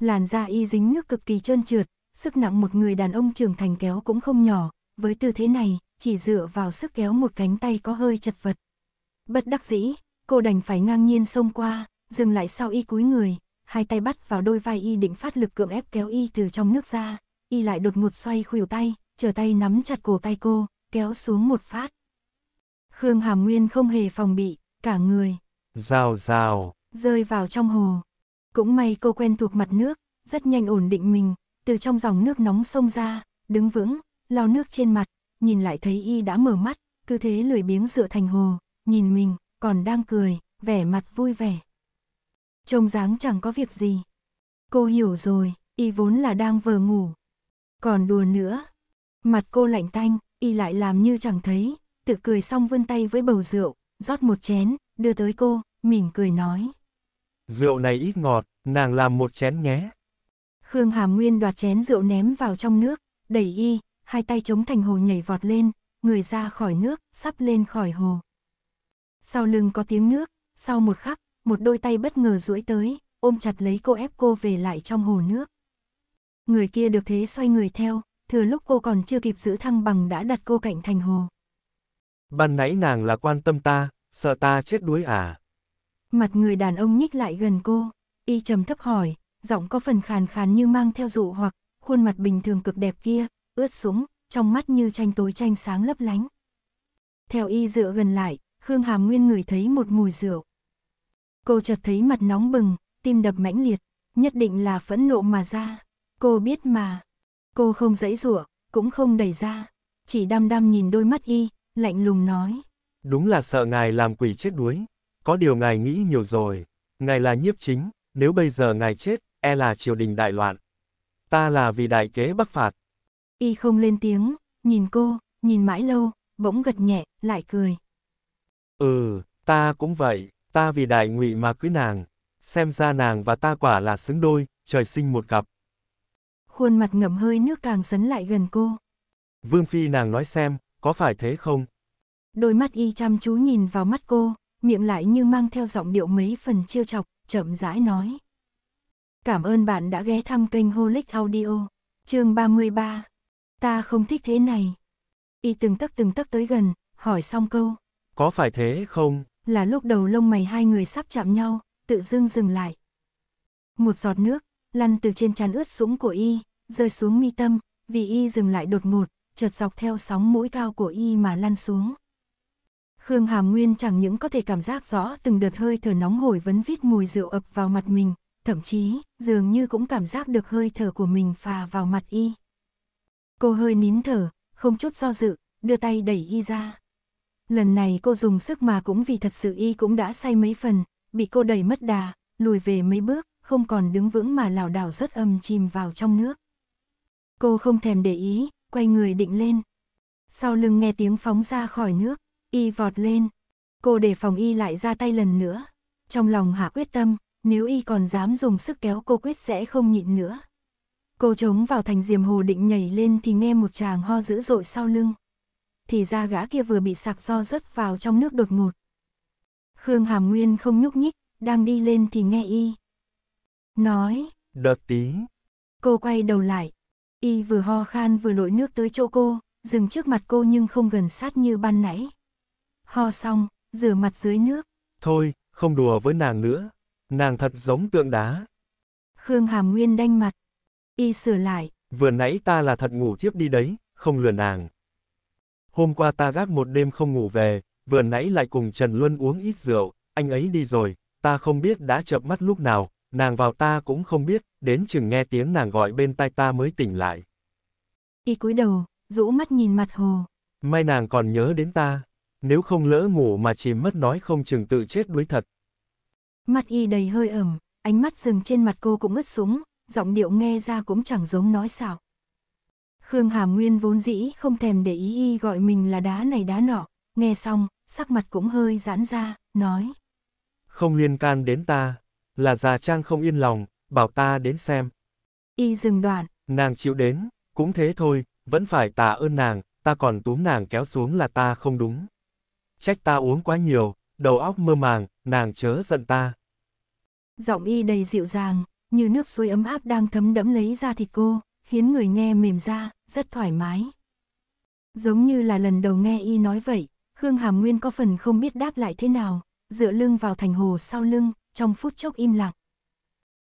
Làn da y dính nước cực kỳ trơn trượt, sức nặng một người đàn ông trưởng thành kéo cũng không nhỏ, với tư thế này, chỉ dựa vào sức kéo một cánh tay có hơi chật vật. Bất đắc dĩ, cô đành phải ngang nhiên xông qua, dừng lại sau y cúi người, hai tay bắt vào đôi vai y định phát lực cưỡng ép kéo y từ trong nước ra, y lại đột ngột xoay khuỷu tay, trở tay nắm chặt cổ tay cô, kéo xuống một phát. Khương Hàm Nguyên không hề phòng bị, cả người, rào rào, rơi vào trong hồ. Cũng may cô quen thuộc mặt nước, rất nhanh ổn định mình, từ trong dòng nước nóng sông ra, đứng vững, lau nước trên mặt, nhìn lại thấy y đã mở mắt, cứ thế lười biếng dựa thành hồ, nhìn mình, còn đang cười, vẻ mặt vui vẻ. Trông dáng chẳng có việc gì. Cô hiểu rồi, y vốn là đang vờ ngủ. Còn đùa nữa. Mặt cô lạnh tanh, y lại làm như chẳng thấy, tự cười xong vươn tay với bầu rượu, rót một chén, đưa tới cô, mỉm cười nói. Rượu này ít ngọt, nàng làm một chén nhé. Khương Hàm Nguyên đoạt chén rượu ném vào trong nước, đẩy y, hai tay chống thành hồ nhảy vọt lên, người ra khỏi nước, sắp lên khỏi hồ. Sau lưng có tiếng nước, sau một khắc, một đôi tay bất ngờ duỗi tới, ôm chặt lấy cô ép cô về lại trong hồ nước. Người kia được thế xoay người theo, thừa lúc cô còn chưa kịp giữ thăng bằng đã đặt cô cạnh thành hồ. Ban nãy nàng là quan tâm ta, sợ ta chết đuối à? Mặt người đàn ông nhích lại gần cô, y trầm thấp hỏi, giọng có phần khàn khàn như mang theo dụ hoặc, khuôn mặt bình thường cực đẹp kia, ướt sũng, trong mắt như tranh tối tranh sáng lấp lánh. Theo y dựa gần lại, Khương Hàm Nguyên ngửi thấy một mùi rượu. Cô chợt thấy mặt nóng bừng, tim đập mãnh liệt, nhất định là phẫn nộ mà ra. Cô biết mà. Cô không dãy rủa, cũng không đẩy ra, chỉ đăm đăm nhìn đôi mắt y, lạnh lùng nói. Đúng là sợ ngài làm quỷ chết đuối, có điều ngài nghĩ nhiều rồi, ngài là nhiếp chính, nếu bây giờ ngài chết, e là triều đình đại loạn. Ta là vì đại kế bắc phạt. Y không lên tiếng, nhìn cô, nhìn mãi lâu, bỗng gật nhẹ, lại cười. Ừ, ta cũng vậy. Ta vì đại ngụy mà cưới nàng, xem ra nàng và ta quả là xứng đôi, trời sinh một cặp. Khuôn mặt ngậm hơi nước càng sấn lại gần cô. Vương Phi nàng nói xem, có phải thế không? Đôi mắt y chăm chú nhìn vào mắt cô, miệng lại như mang theo giọng điệu mấy phần chiêu chọc, chậm rãi nói. Cảm ơn bạn đã ghé thăm kênh Holic Audio, chương 33. Ta không thích thế này. Y từng tấc từng tấc tới gần, hỏi xong câu. Có phải thế không? là lúc đầu lông mày hai người sắp chạm nhau, tự dưng dừng lại. Một giọt nước, lăn từ trên trán ướt sũng của y, rơi xuống mi tâm, vì y dừng lại đột ngột, chợt dọc theo sóng mũi cao của y mà lăn xuống. Khương Hàm Nguyên chẳng những có thể cảm giác rõ từng đợt hơi thở nóng hổi vấn vít mùi rượu ập vào mặt mình, thậm chí dường như cũng cảm giác được hơi thở của mình phà vào mặt y. Cô hơi nín thở, không chút do dự, đưa tay đẩy y ra lần này cô dùng sức mà cũng vì thật sự y cũng đã say mấy phần, bị cô đẩy mất đà, lùi về mấy bước, không còn đứng vững mà lảo đảo rất âm chìm vào trong nước. Cô không thèm để ý, quay người định lên. Sau lưng nghe tiếng phóng ra khỏi nước, y vọt lên. Cô để phòng y lại ra tay lần nữa. Trong lòng hạ quyết tâm, nếu y còn dám dùng sức kéo cô quyết sẽ không nhịn nữa. Cô chống vào thành diềm hồ định nhảy lên thì nghe một chàng ho dữ dội sau lưng thì ra gã kia vừa bị sạc do rớt vào trong nước đột ngột. Khương Hàm Nguyên không nhúc nhích, đang đi lên thì nghe y. Nói. Đợt tí. Cô quay đầu lại. Y vừa ho khan vừa lội nước tới chỗ cô, dừng trước mặt cô nhưng không gần sát như ban nãy. Ho xong, rửa mặt dưới nước. Thôi, không đùa với nàng nữa. Nàng thật giống tượng đá. Khương Hàm Nguyên đanh mặt. Y sửa lại. Vừa nãy ta là thật ngủ thiếp đi đấy, không lừa nàng. Hôm qua ta gác một đêm không ngủ về, vừa nãy lại cùng Trần Luân uống ít rượu, anh ấy đi rồi, ta không biết đã chợp mắt lúc nào, nàng vào ta cũng không biết, đến chừng nghe tiếng nàng gọi bên tai ta mới tỉnh lại. Y cúi đầu, rũ mắt nhìn mặt hồ. May nàng còn nhớ đến ta, nếu không lỡ ngủ mà chìm mất nói không chừng tự chết đuối thật. Mặt y đầy hơi ẩm, ánh mắt dừng trên mặt cô cũng ướt súng, giọng điệu nghe ra cũng chẳng giống nói sao. Khương Hàm Nguyên vốn dĩ không thèm để ý y gọi mình là đá này đá nọ, nghe xong, sắc mặt cũng hơi giãn ra, nói. Không liên can đến ta, là già trang không yên lòng, bảo ta đến xem. Y dừng đoạn. Nàng chịu đến, cũng thế thôi, vẫn phải tạ ơn nàng, ta còn túm nàng kéo xuống là ta không đúng. Trách ta uống quá nhiều, đầu óc mơ màng, nàng chớ giận ta. Giọng y đầy dịu dàng, như nước suối ấm áp đang thấm đẫm lấy ra thịt cô, khiến người nghe mềm ra, rất thoải mái. Giống như là lần đầu nghe y nói vậy, Khương Hàm Nguyên có phần không biết đáp lại thế nào, dựa lưng vào thành hồ sau lưng, trong phút chốc im lặng.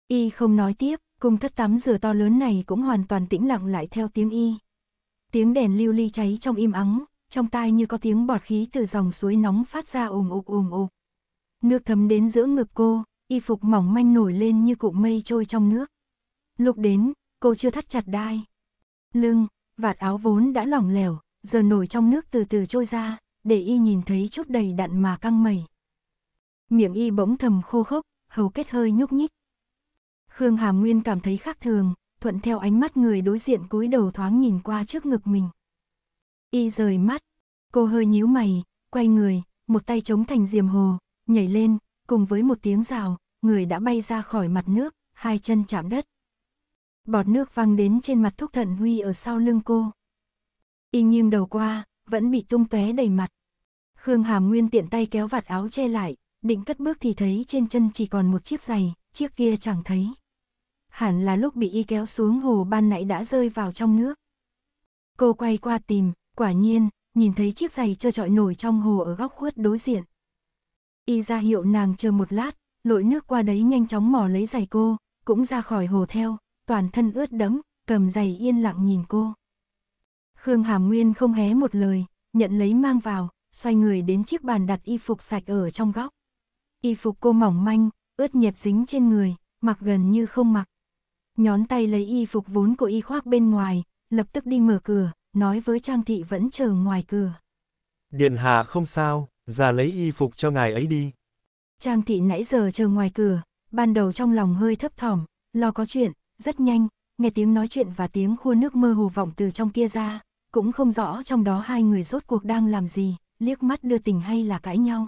Y không nói tiếp, cung thất tắm rửa to lớn này cũng hoàn toàn tĩnh lặng lại theo tiếng y. Tiếng đèn lưu ly cháy trong im ắng, trong tai như có tiếng bọt khí từ dòng suối nóng phát ra ùm ụp ùm ụp. Nước thấm đến giữa ngực cô, y phục mỏng manh nổi lên như cụm mây trôi trong nước. Lúc đến, cô chưa thắt chặt đai. Lưng, vạt áo vốn đã lỏng lẻo, giờ nổi trong nước từ từ trôi ra, để y nhìn thấy chút đầy đặn mà căng mẩy. Miệng y bỗng thầm khô khốc, hầu kết hơi nhúc nhích. Khương Hàm Nguyên cảm thấy khác thường, thuận theo ánh mắt người đối diện cúi đầu thoáng nhìn qua trước ngực mình. Y rời mắt, cô hơi nhíu mày, quay người, một tay chống thành diềm hồ, nhảy lên, cùng với một tiếng rào, người đã bay ra khỏi mặt nước, hai chân chạm đất bọt nước văng đến trên mặt thúc thận Huy ở sau lưng cô. Y nghiêng đầu qua, vẫn bị tung tóe đầy mặt. Khương Hàm Nguyên tiện tay kéo vạt áo che lại, định cất bước thì thấy trên chân chỉ còn một chiếc giày, chiếc kia chẳng thấy. Hẳn là lúc bị y kéo xuống hồ ban nãy đã rơi vào trong nước. Cô quay qua tìm, quả nhiên, nhìn thấy chiếc giày trơ trọi nổi trong hồ ở góc khuất đối diện. Y ra hiệu nàng chờ một lát, lội nước qua đấy nhanh chóng mò lấy giày cô, cũng ra khỏi hồ theo, toàn thân ướt đẫm, cầm giày yên lặng nhìn cô. Khương Hàm Nguyên không hé một lời, nhận lấy mang vào, xoay người đến chiếc bàn đặt y phục sạch ở trong góc. Y phục cô mỏng manh, ướt nhẹp dính trên người, mặc gần như không mặc. Nhón tay lấy y phục vốn của y khoác bên ngoài, lập tức đi mở cửa, nói với Trang Thị vẫn chờ ngoài cửa. Điện hạ không sao, ra lấy y phục cho ngài ấy đi. Trang Thị nãy giờ chờ ngoài cửa, ban đầu trong lòng hơi thấp thỏm, lo có chuyện, rất nhanh, nghe tiếng nói chuyện và tiếng khua nước mơ hồ vọng từ trong kia ra, cũng không rõ trong đó hai người rốt cuộc đang làm gì, liếc mắt đưa tình hay là cãi nhau.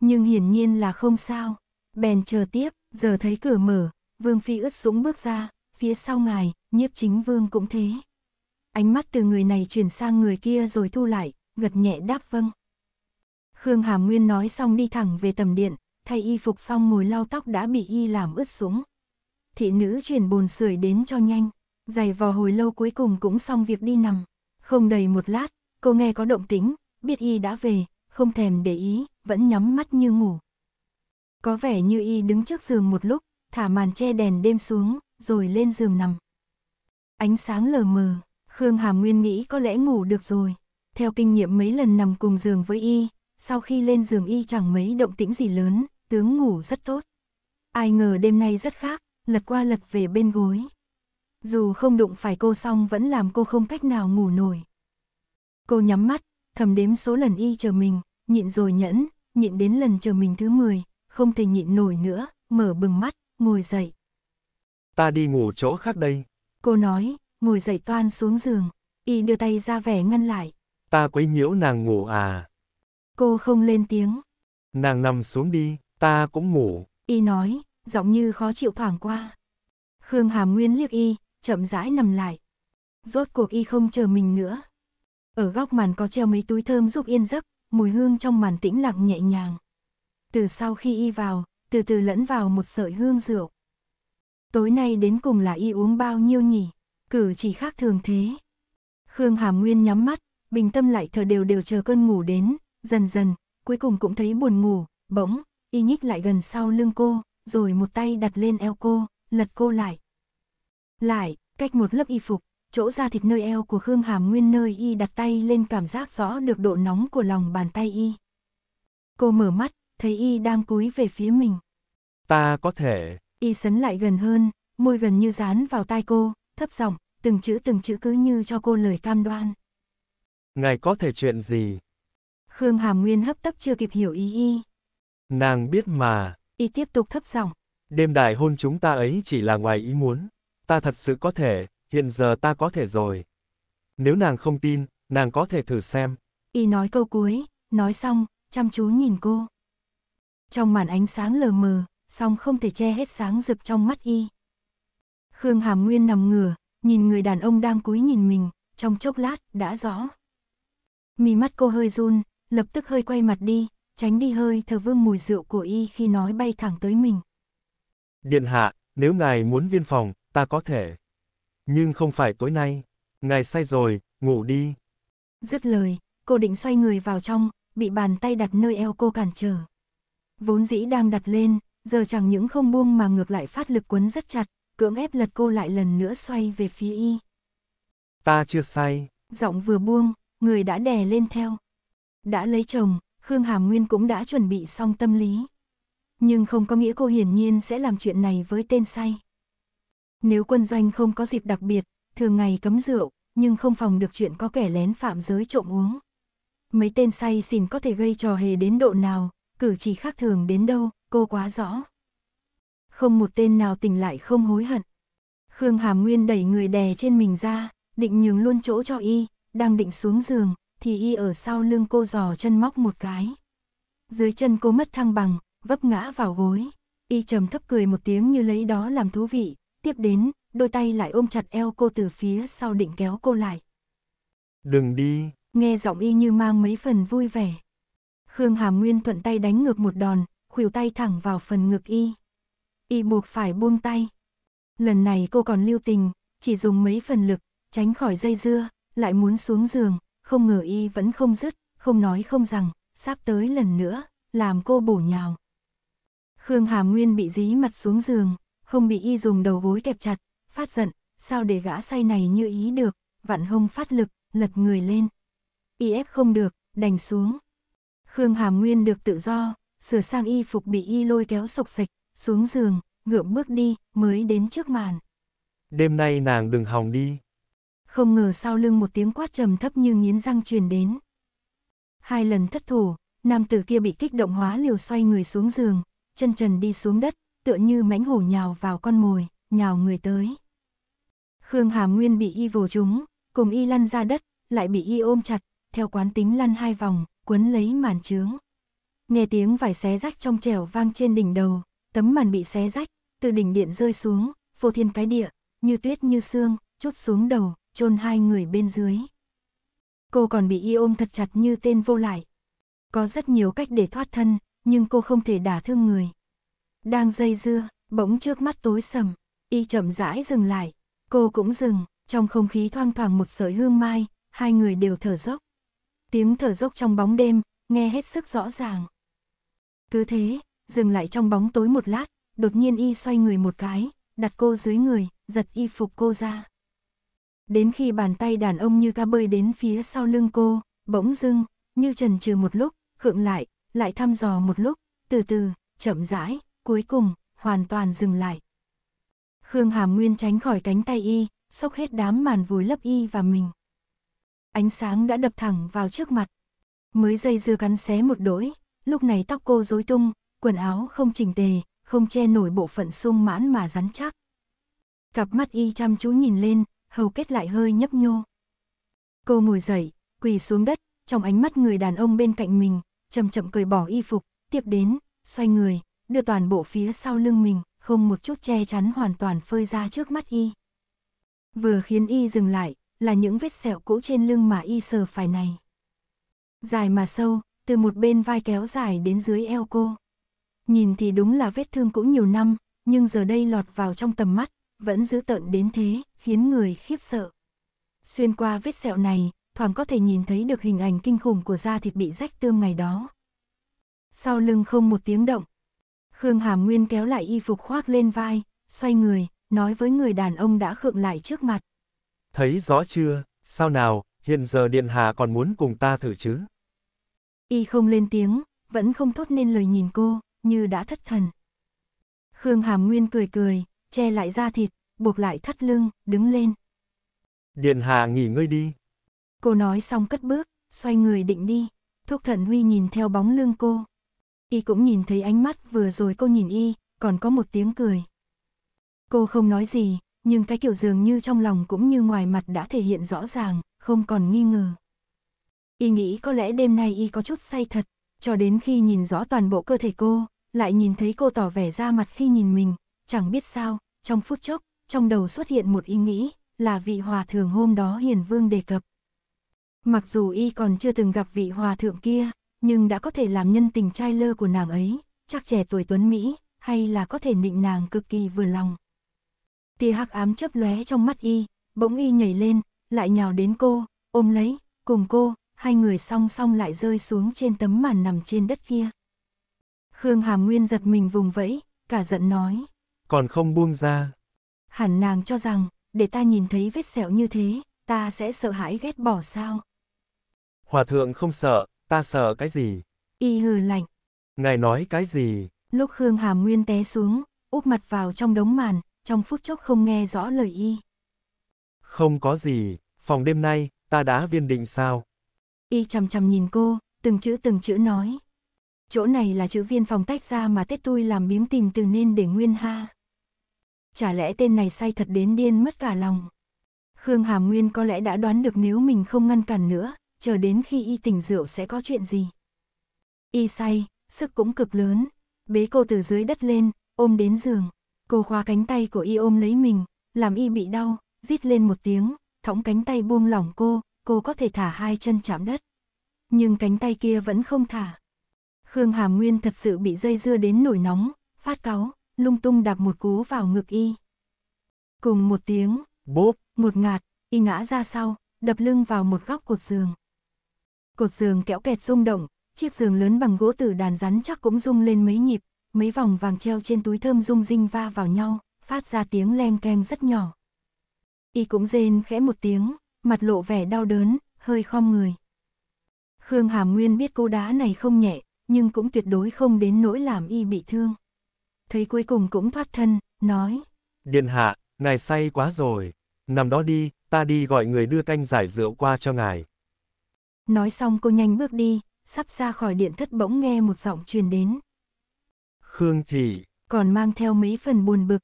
Nhưng hiển nhiên là không sao, bèn chờ tiếp, giờ thấy cửa mở, Vương Phi ướt sũng bước ra, phía sau ngài, nhiếp chính Vương cũng thế. Ánh mắt từ người này chuyển sang người kia rồi thu lại, gật nhẹ đáp vâng. Khương Hàm Nguyên nói xong đi thẳng về tầm điện, thay y phục xong ngồi lau tóc đã bị y làm ướt sũng thị nữ chuyển bồn sưởi đến cho nhanh, giày vò hồi lâu cuối cùng cũng xong việc đi nằm. Không đầy một lát, cô nghe có động tính, biết y đã về, không thèm để ý, vẫn nhắm mắt như ngủ. Có vẻ như y đứng trước giường một lúc, thả màn che đèn đêm xuống, rồi lên giường nằm. Ánh sáng lờ mờ, Khương Hàm Nguyên nghĩ có lẽ ngủ được rồi. Theo kinh nghiệm mấy lần nằm cùng giường với y, sau khi lên giường y chẳng mấy động tĩnh gì lớn, tướng ngủ rất tốt. Ai ngờ đêm nay rất khác, lật qua lật về bên gối. Dù không đụng phải cô xong vẫn làm cô không cách nào ngủ nổi. Cô nhắm mắt, thầm đếm số lần y chờ mình, nhịn rồi nhẫn, nhịn đến lần chờ mình thứ 10, không thể nhịn nổi nữa, mở bừng mắt, ngồi dậy. Ta đi ngủ chỗ khác đây. Cô nói, ngồi dậy toan xuống giường, y đưa tay ra vẻ ngăn lại. Ta quấy nhiễu nàng ngủ à? Cô không lên tiếng. Nàng nằm xuống đi, ta cũng ngủ. Y nói, giọng như khó chịu thoảng qua. Khương Hàm Nguyên liếc y, chậm rãi nằm lại. Rốt cuộc y không chờ mình nữa. Ở góc màn có treo mấy túi thơm giúp yên giấc, mùi hương trong màn tĩnh lặng nhẹ nhàng. Từ sau khi y vào, từ từ lẫn vào một sợi hương rượu. Tối nay đến cùng là y uống bao nhiêu nhỉ? Cử chỉ khác thường thế. Khương Hàm Nguyên nhắm mắt, bình tâm lại thở đều đều chờ cơn ngủ đến, dần dần, cuối cùng cũng thấy buồn ngủ, bỗng, y nhích lại gần sau lưng cô, rồi một tay đặt lên eo cô, lật cô lại. Lại, cách một lớp y phục, chỗ da thịt nơi eo của Khương Hàm Nguyên nơi y đặt tay lên cảm giác rõ được độ nóng của lòng bàn tay y. Cô mở mắt, thấy y đang cúi về phía mình. Ta có thể. Y sấn lại gần hơn, môi gần như dán vào tai cô, thấp giọng, từng chữ từng chữ cứ như cho cô lời cam đoan. Ngài có thể chuyện gì? Khương Hàm Nguyên hấp tấp chưa kịp hiểu ý y. Nàng biết mà, Y tiếp tục thấp giọng. Đêm đại hôn chúng ta ấy chỉ là ngoài ý muốn. Ta thật sự có thể, hiện giờ ta có thể rồi. Nếu nàng không tin, nàng có thể thử xem. Y nói câu cuối, nói xong, chăm chú nhìn cô. Trong màn ánh sáng lờ mờ, song không thể che hết sáng rực trong mắt y. Khương Hàm Nguyên nằm ngửa, nhìn người đàn ông đang cúi nhìn mình, trong chốc lát đã rõ. Mi mắt cô hơi run, lập tức hơi quay mặt đi, tránh đi hơi thở vương mùi rượu của y khi nói bay thẳng tới mình. Điện hạ, nếu ngài muốn viên phòng, ta có thể. Nhưng không phải tối nay. Ngài say rồi, ngủ đi. Dứt lời, cô định xoay người vào trong, bị bàn tay đặt nơi eo cô cản trở. Vốn dĩ đang đặt lên, giờ chẳng những không buông mà ngược lại phát lực quấn rất chặt, cưỡng ép lật cô lại lần nữa xoay về phía y. Ta chưa say. Giọng vừa buông, người đã đè lên theo. Đã lấy chồng, Khương Hàm Nguyên cũng đã chuẩn bị xong tâm lý. Nhưng không có nghĩa cô hiển nhiên sẽ làm chuyện này với tên say. Nếu quân doanh không có dịp đặc biệt, thường ngày cấm rượu, nhưng không phòng được chuyện có kẻ lén phạm giới trộm uống. Mấy tên say xỉn có thể gây trò hề đến độ nào, cử chỉ khác thường đến đâu, cô quá rõ. Không một tên nào tỉnh lại không hối hận. Khương Hàm Nguyên đẩy người đè trên mình ra, định nhường luôn chỗ cho y, đang định xuống giường, thì y ở sau lưng cô giò chân móc một cái. Dưới chân cô mất thăng bằng, vấp ngã vào gối. Y trầm thấp cười một tiếng như lấy đó làm thú vị, tiếp đến, đôi tay lại ôm chặt eo cô từ phía sau định kéo cô lại. Đừng đi. Nghe giọng y như mang mấy phần vui vẻ. Khương Hàm Nguyên thuận tay đánh ngược một đòn, khuỷu tay thẳng vào phần ngực y. Y buộc phải buông tay. Lần này cô còn lưu tình, chỉ dùng mấy phần lực, tránh khỏi dây dưa, lại muốn xuống giường, không ngờ y vẫn không dứt, không nói không rằng, sắp tới lần nữa, làm cô bổ nhào. Khương Hà Nguyên bị dí mặt xuống giường, không bị y dùng đầu gối kẹp chặt, phát giận, sao để gã say này như ý được, vặn hông phát lực, lật người lên. Y ép không được, đành xuống. Khương Hà Nguyên được tự do, sửa sang y phục bị y lôi kéo sộc sạch, xuống giường, ngượng bước đi, mới đến trước màn. Đêm nay nàng đừng hòng đi không ngờ sau lưng một tiếng quát trầm thấp như nghiến răng truyền đến. Hai lần thất thủ, nam tử kia bị kích động hóa liều xoay người xuống giường, chân trần đi xuống đất, tựa như mãnh hổ nhào vào con mồi, nhào người tới. Khương Hà Nguyên bị y vồ trúng, cùng y lăn ra đất, lại bị y ôm chặt, theo quán tính lăn hai vòng, quấn lấy màn trướng. Nghe tiếng vải xé rách trong trẻo vang trên đỉnh đầu, tấm màn bị xé rách, từ đỉnh điện rơi xuống, phô thiên cái địa, như tuyết như xương, chút xuống đầu, chôn hai người bên dưới. Cô còn bị y ôm thật chặt như tên vô lại. Có rất nhiều cách để thoát thân, nhưng cô không thể đả thương người. Đang dây dưa, bỗng trước mắt tối sầm, y chậm rãi dừng lại, cô cũng dừng, trong không khí thoang thoảng một sợi hương mai, hai người đều thở dốc. Tiếng thở dốc trong bóng đêm, nghe hết sức rõ ràng. Cứ thế, dừng lại trong bóng tối một lát, đột nhiên y xoay người một cái, đặt cô dưới người, giật y phục cô ra. Đến khi bàn tay đàn ông như cá bơi đến phía sau lưng cô, bỗng dưng, như trần trừ một lúc, khựng lại, lại thăm dò một lúc, từ từ, chậm rãi, cuối cùng, hoàn toàn dừng lại. Khương Hàm Nguyên tránh khỏi cánh tay y, sốc hết đám màn vùi lấp y và mình. Ánh sáng đã đập thẳng vào trước mặt. Mới dây dưa cắn xé một đỗi, lúc này tóc cô rối tung, quần áo không chỉnh tề, không che nổi bộ phận sung mãn mà rắn chắc. Cặp mắt y chăm chú nhìn lên, hầu kết lại hơi nhấp nhô. Cô ngồi dậy, quỳ xuống đất, trong ánh mắt người đàn ông bên cạnh mình, chậm chậm cởi bỏ y phục, tiếp đến, xoay người, đưa toàn bộ phía sau lưng mình, không một chút che chắn hoàn toàn phơi ra trước mắt y. Vừa khiến y dừng lại, là những vết sẹo cũ trên lưng mà y sờ phải này. Dài mà sâu, từ một bên vai kéo dài đến dưới eo cô. Nhìn thì đúng là vết thương cũ nhiều năm, nhưng giờ đây lọt vào trong tầm mắt, vẫn giữ tợn đến thế, khiến người khiếp sợ. Xuyên qua vết sẹo này, thoảng có thể nhìn thấy được hình ảnh kinh khủng của da thịt bị rách tươm ngày đó. Sau lưng không một tiếng động, Khương Hàm Nguyên kéo lại y phục khoác lên vai, xoay người, nói với người đàn ông đã khượng lại trước mặt. Thấy rõ chưa, sao nào, hiện giờ Điện Hà còn muốn cùng ta thử chứ? Y không lên tiếng, vẫn không thốt nên lời nhìn cô, như đã thất thần. Khương Hàm Nguyên cười cười, che lại da thịt, buộc lại thắt lưng, đứng lên. Điện hạ nghỉ ngơi đi. Cô nói xong cất bước, xoay người định đi. Thúc Thận Huy nhìn theo bóng lưng cô. Y cũng nhìn thấy ánh mắt vừa rồi cô nhìn Y, còn có một tiếng cười. Cô không nói gì, nhưng cái kiểu dường như trong lòng cũng như ngoài mặt đã thể hiện rõ ràng, không còn nghi ngờ. Y nghĩ có lẽ đêm nay Y có chút say thật, cho đến khi nhìn rõ toàn bộ cơ thể cô, lại nhìn thấy cô tỏ vẻ ra mặt khi nhìn mình, chẳng biết sao, trong phút chốc, trong đầu xuất hiện một ý nghĩ, là vị hòa thượng hôm đó Hiền Vương đề cập. Mặc dù y còn chưa từng gặp vị hòa thượng kia, nhưng đã có thể làm nhân tình trai lơ của nàng ấy, chắc trẻ tuổi tuấn Mỹ, hay là có thể nịnh nàng cực kỳ vừa lòng. Tia hắc ám chớp lóe trong mắt y, bỗng y nhảy lên, lại nhào đến cô, ôm lấy, cùng cô, hai người song song lại rơi xuống trên tấm màn nằm trên đất kia. Khương Hàm Nguyên giật mình vùng vẫy, cả giận nói còn không buông ra. Hẳn nàng cho rằng, để ta nhìn thấy vết sẹo như thế, ta sẽ sợ hãi ghét bỏ sao? Hòa thượng không sợ, ta sợ cái gì? Y hừ lạnh. Ngài nói cái gì? Lúc Khương Hàm Nguyên té xuống, úp mặt vào trong đống màn, trong phút chốc không nghe rõ lời y. Không có gì, phòng đêm nay, ta đã viên định sao? Y chằm chằm nhìn cô, từng chữ từng chữ nói. Chỗ này là chữ viên phòng tách ra mà Tết tôi làm biếng tìm từ nên để nguyên ha chả lẽ tên này say thật đến điên mất cả lòng. Khương Hàm Nguyên có lẽ đã đoán được nếu mình không ngăn cản nữa, chờ đến khi y tỉnh rượu sẽ có chuyện gì. Y say, sức cũng cực lớn, bế cô từ dưới đất lên, ôm đến giường. Cô khóa cánh tay của y ôm lấy mình, làm y bị đau, rít lên một tiếng, thõng cánh tay buông lỏng cô, cô có thể thả hai chân chạm đất. Nhưng cánh tay kia vẫn không thả. Khương Hàm Nguyên thật sự bị dây dưa đến nổi nóng, phát cáu, lung tung đạp một cú vào ngực y. Cùng một tiếng, bốp, một ngạt, y ngã ra sau, đập lưng vào một góc cột giường. Cột giường kéo kẹt rung động, chiếc giường lớn bằng gỗ tử đàn rắn chắc cũng rung lên mấy nhịp, mấy vòng vàng treo trên túi thơm rung rinh va vào nhau, phát ra tiếng len keng rất nhỏ. Y cũng rên khẽ một tiếng, mặt lộ vẻ đau đớn, hơi khom người. Khương Hàm Nguyên biết cô đá này không nhẹ, nhưng cũng tuyệt đối không đến nỗi làm y bị thương thấy cuối cùng cũng thoát thân, nói. Điện hạ, ngài say quá rồi, nằm đó đi, ta đi gọi người đưa canh giải rượu qua cho ngài. Nói xong cô nhanh bước đi, sắp ra khỏi điện thất bỗng nghe một giọng truyền đến. Khương Thị. Còn mang theo mấy phần buồn bực.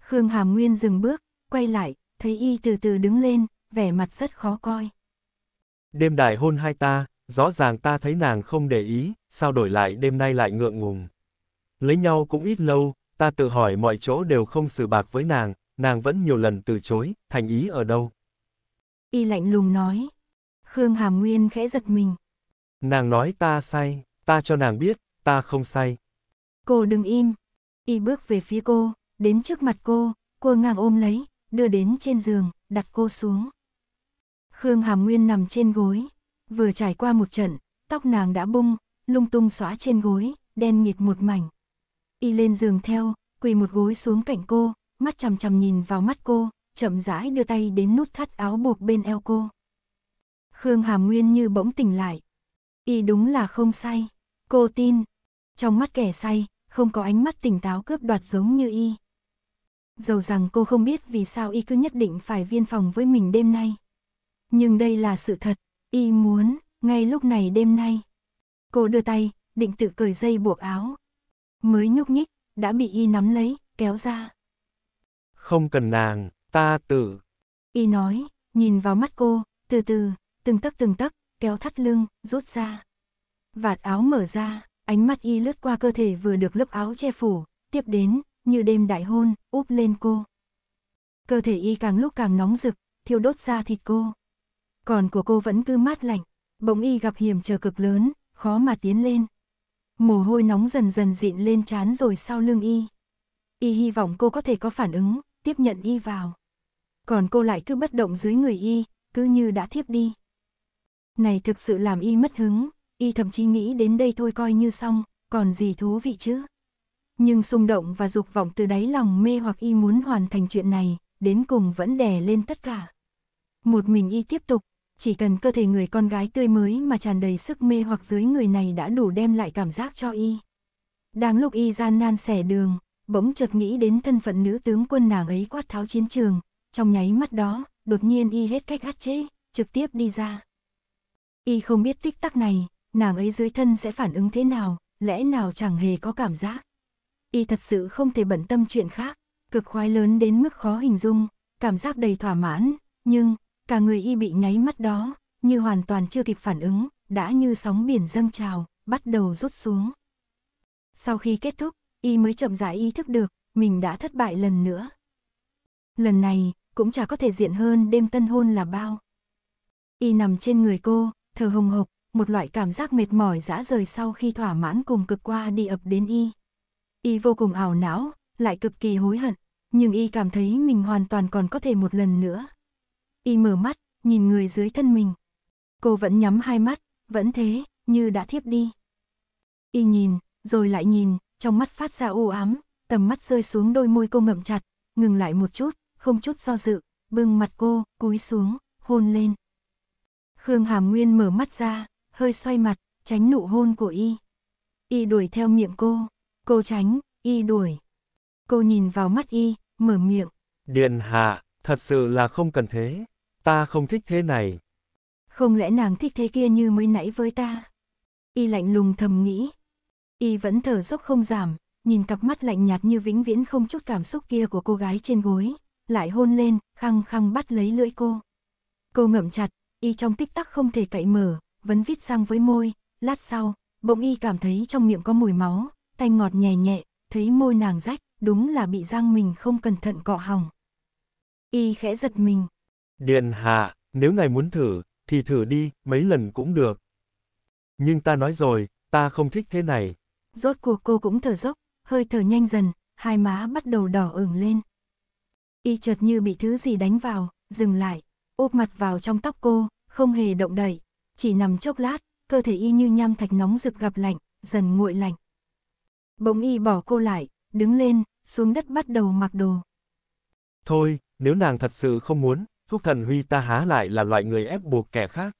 Khương Hàm Nguyên dừng bước, quay lại, thấy y từ từ đứng lên, vẻ mặt rất khó coi. Đêm đại hôn hai ta, rõ ràng ta thấy nàng không để ý, sao đổi lại đêm nay lại ngượng ngùng. Lấy nhau cũng ít lâu, ta tự hỏi mọi chỗ đều không xử bạc với nàng, nàng vẫn nhiều lần từ chối, thành ý ở đâu. Y lạnh lùng nói. Khương Hàm Nguyên khẽ giật mình. Nàng nói ta sai, ta cho nàng biết, ta không sai. Cô đừng im. Y bước về phía cô, đến trước mặt cô, cô ngang ôm lấy, đưa đến trên giường, đặt cô xuống. Khương Hàm Nguyên nằm trên gối, vừa trải qua một trận, tóc nàng đã bung, lung tung xóa trên gối, đen nghịt một mảnh y lên giường theo, quỳ một gối xuống cạnh cô, mắt chằm chằm nhìn vào mắt cô, chậm rãi đưa tay đến nút thắt áo buộc bên eo cô. Khương Hàm Nguyên như bỗng tỉnh lại. Y đúng là không say, cô tin. Trong mắt kẻ say, không có ánh mắt tỉnh táo cướp đoạt giống như Y. Dầu rằng cô không biết vì sao Y cứ nhất định phải viên phòng với mình đêm nay. Nhưng đây là sự thật, Y muốn, ngay lúc này đêm nay. Cô đưa tay, định tự cởi dây buộc áo, mới nhúc nhích, đã bị y nắm lấy, kéo ra. Không cần nàng, ta tự. Y nói, nhìn vào mắt cô, từ từ, từng tấc từng tấc, kéo thắt lưng, rút ra. Vạt áo mở ra, ánh mắt y lướt qua cơ thể vừa được lớp áo che phủ, tiếp đến, như đêm đại hôn, úp lên cô. Cơ thể y càng lúc càng nóng rực, thiêu đốt ra thịt cô. Còn của cô vẫn cứ mát lạnh, bỗng y gặp hiểm trở cực lớn, khó mà tiến lên, Mồ hôi nóng dần dần dịn lên trán rồi sau lưng y. Y hy vọng cô có thể có phản ứng, tiếp nhận y vào. Còn cô lại cứ bất động dưới người y, cứ như đã thiếp đi. Này thực sự làm y mất hứng, y thậm chí nghĩ đến đây thôi coi như xong, còn gì thú vị chứ. Nhưng xung động và dục vọng từ đáy lòng mê hoặc y muốn hoàn thành chuyện này, đến cùng vẫn đè lên tất cả. Một mình y tiếp tục, chỉ cần cơ thể người con gái tươi mới mà tràn đầy sức mê hoặc dưới người này đã đủ đem lại cảm giác cho y. Đang lúc y gian nan xẻ đường, bỗng chợt nghĩ đến thân phận nữ tướng quân nàng ấy quát tháo chiến trường, trong nháy mắt đó, đột nhiên y hết cách át chế, trực tiếp đi ra. Y không biết tích tắc này, nàng ấy dưới thân sẽ phản ứng thế nào, lẽ nào chẳng hề có cảm giác. Y thật sự không thể bận tâm chuyện khác, cực khoái lớn đến mức khó hình dung, cảm giác đầy thỏa mãn, nhưng Cả người y bị nháy mắt đó, như hoàn toàn chưa kịp phản ứng, đã như sóng biển dâng trào, bắt đầu rút xuống. Sau khi kết thúc, y mới chậm rãi ý thức được, mình đã thất bại lần nữa. Lần này, cũng chả có thể diện hơn đêm tân hôn là bao. Y nằm trên người cô, thở hồng hộc, một loại cảm giác mệt mỏi dã rời sau khi thỏa mãn cùng cực qua đi ập đến y. Y vô cùng ảo não, lại cực kỳ hối hận, nhưng y cảm thấy mình hoàn toàn còn có thể một lần nữa y mở mắt, nhìn người dưới thân mình. Cô vẫn nhắm hai mắt, vẫn thế, như đã thiếp đi. Y nhìn, rồi lại nhìn, trong mắt phát ra u ám, tầm mắt rơi xuống đôi môi cô ngậm chặt, ngừng lại một chút, không chút do dự, bưng mặt cô, cúi xuống, hôn lên. Khương Hàm Nguyên mở mắt ra, hơi xoay mặt, tránh nụ hôn của y. Y đuổi theo miệng cô, cô tránh, y đuổi. Cô nhìn vào mắt y, mở miệng. Điện hạ. Thật sự là không cần thế. Ta không thích thế này. Không lẽ nàng thích thế kia như mới nãy với ta? Y lạnh lùng thầm nghĩ. Y vẫn thở dốc không giảm, nhìn cặp mắt lạnh nhạt như vĩnh viễn không chút cảm xúc kia của cô gái trên gối, lại hôn lên, khăng khăng bắt lấy lưỡi cô. Cô ngậm chặt, y trong tích tắc không thể cậy mở, vẫn vít sang với môi, lát sau, bỗng y cảm thấy trong miệng có mùi máu, tay ngọt nhẹ nhẹ, thấy môi nàng rách, đúng là bị răng mình không cẩn thận cọ hỏng. Y khẽ giật mình. Điện hạ, nếu ngài muốn thử, thì thử đi, mấy lần cũng được. Nhưng ta nói rồi, ta không thích thế này. Rốt cuộc cô cũng thở dốc, hơi thở nhanh dần, hai má bắt đầu đỏ ửng lên. Y chợt như bị thứ gì đánh vào, dừng lại, ôm mặt vào trong tóc cô, không hề động đậy, chỉ nằm chốc lát, cơ thể y như nham thạch nóng rực gặp lạnh, dần nguội lạnh. Bỗng y bỏ cô lại, đứng lên, xuống đất bắt đầu mặc đồ. Thôi, nếu nàng thật sự không muốn, thúc thần huy ta há lại là loại người ép buộc kẻ khác.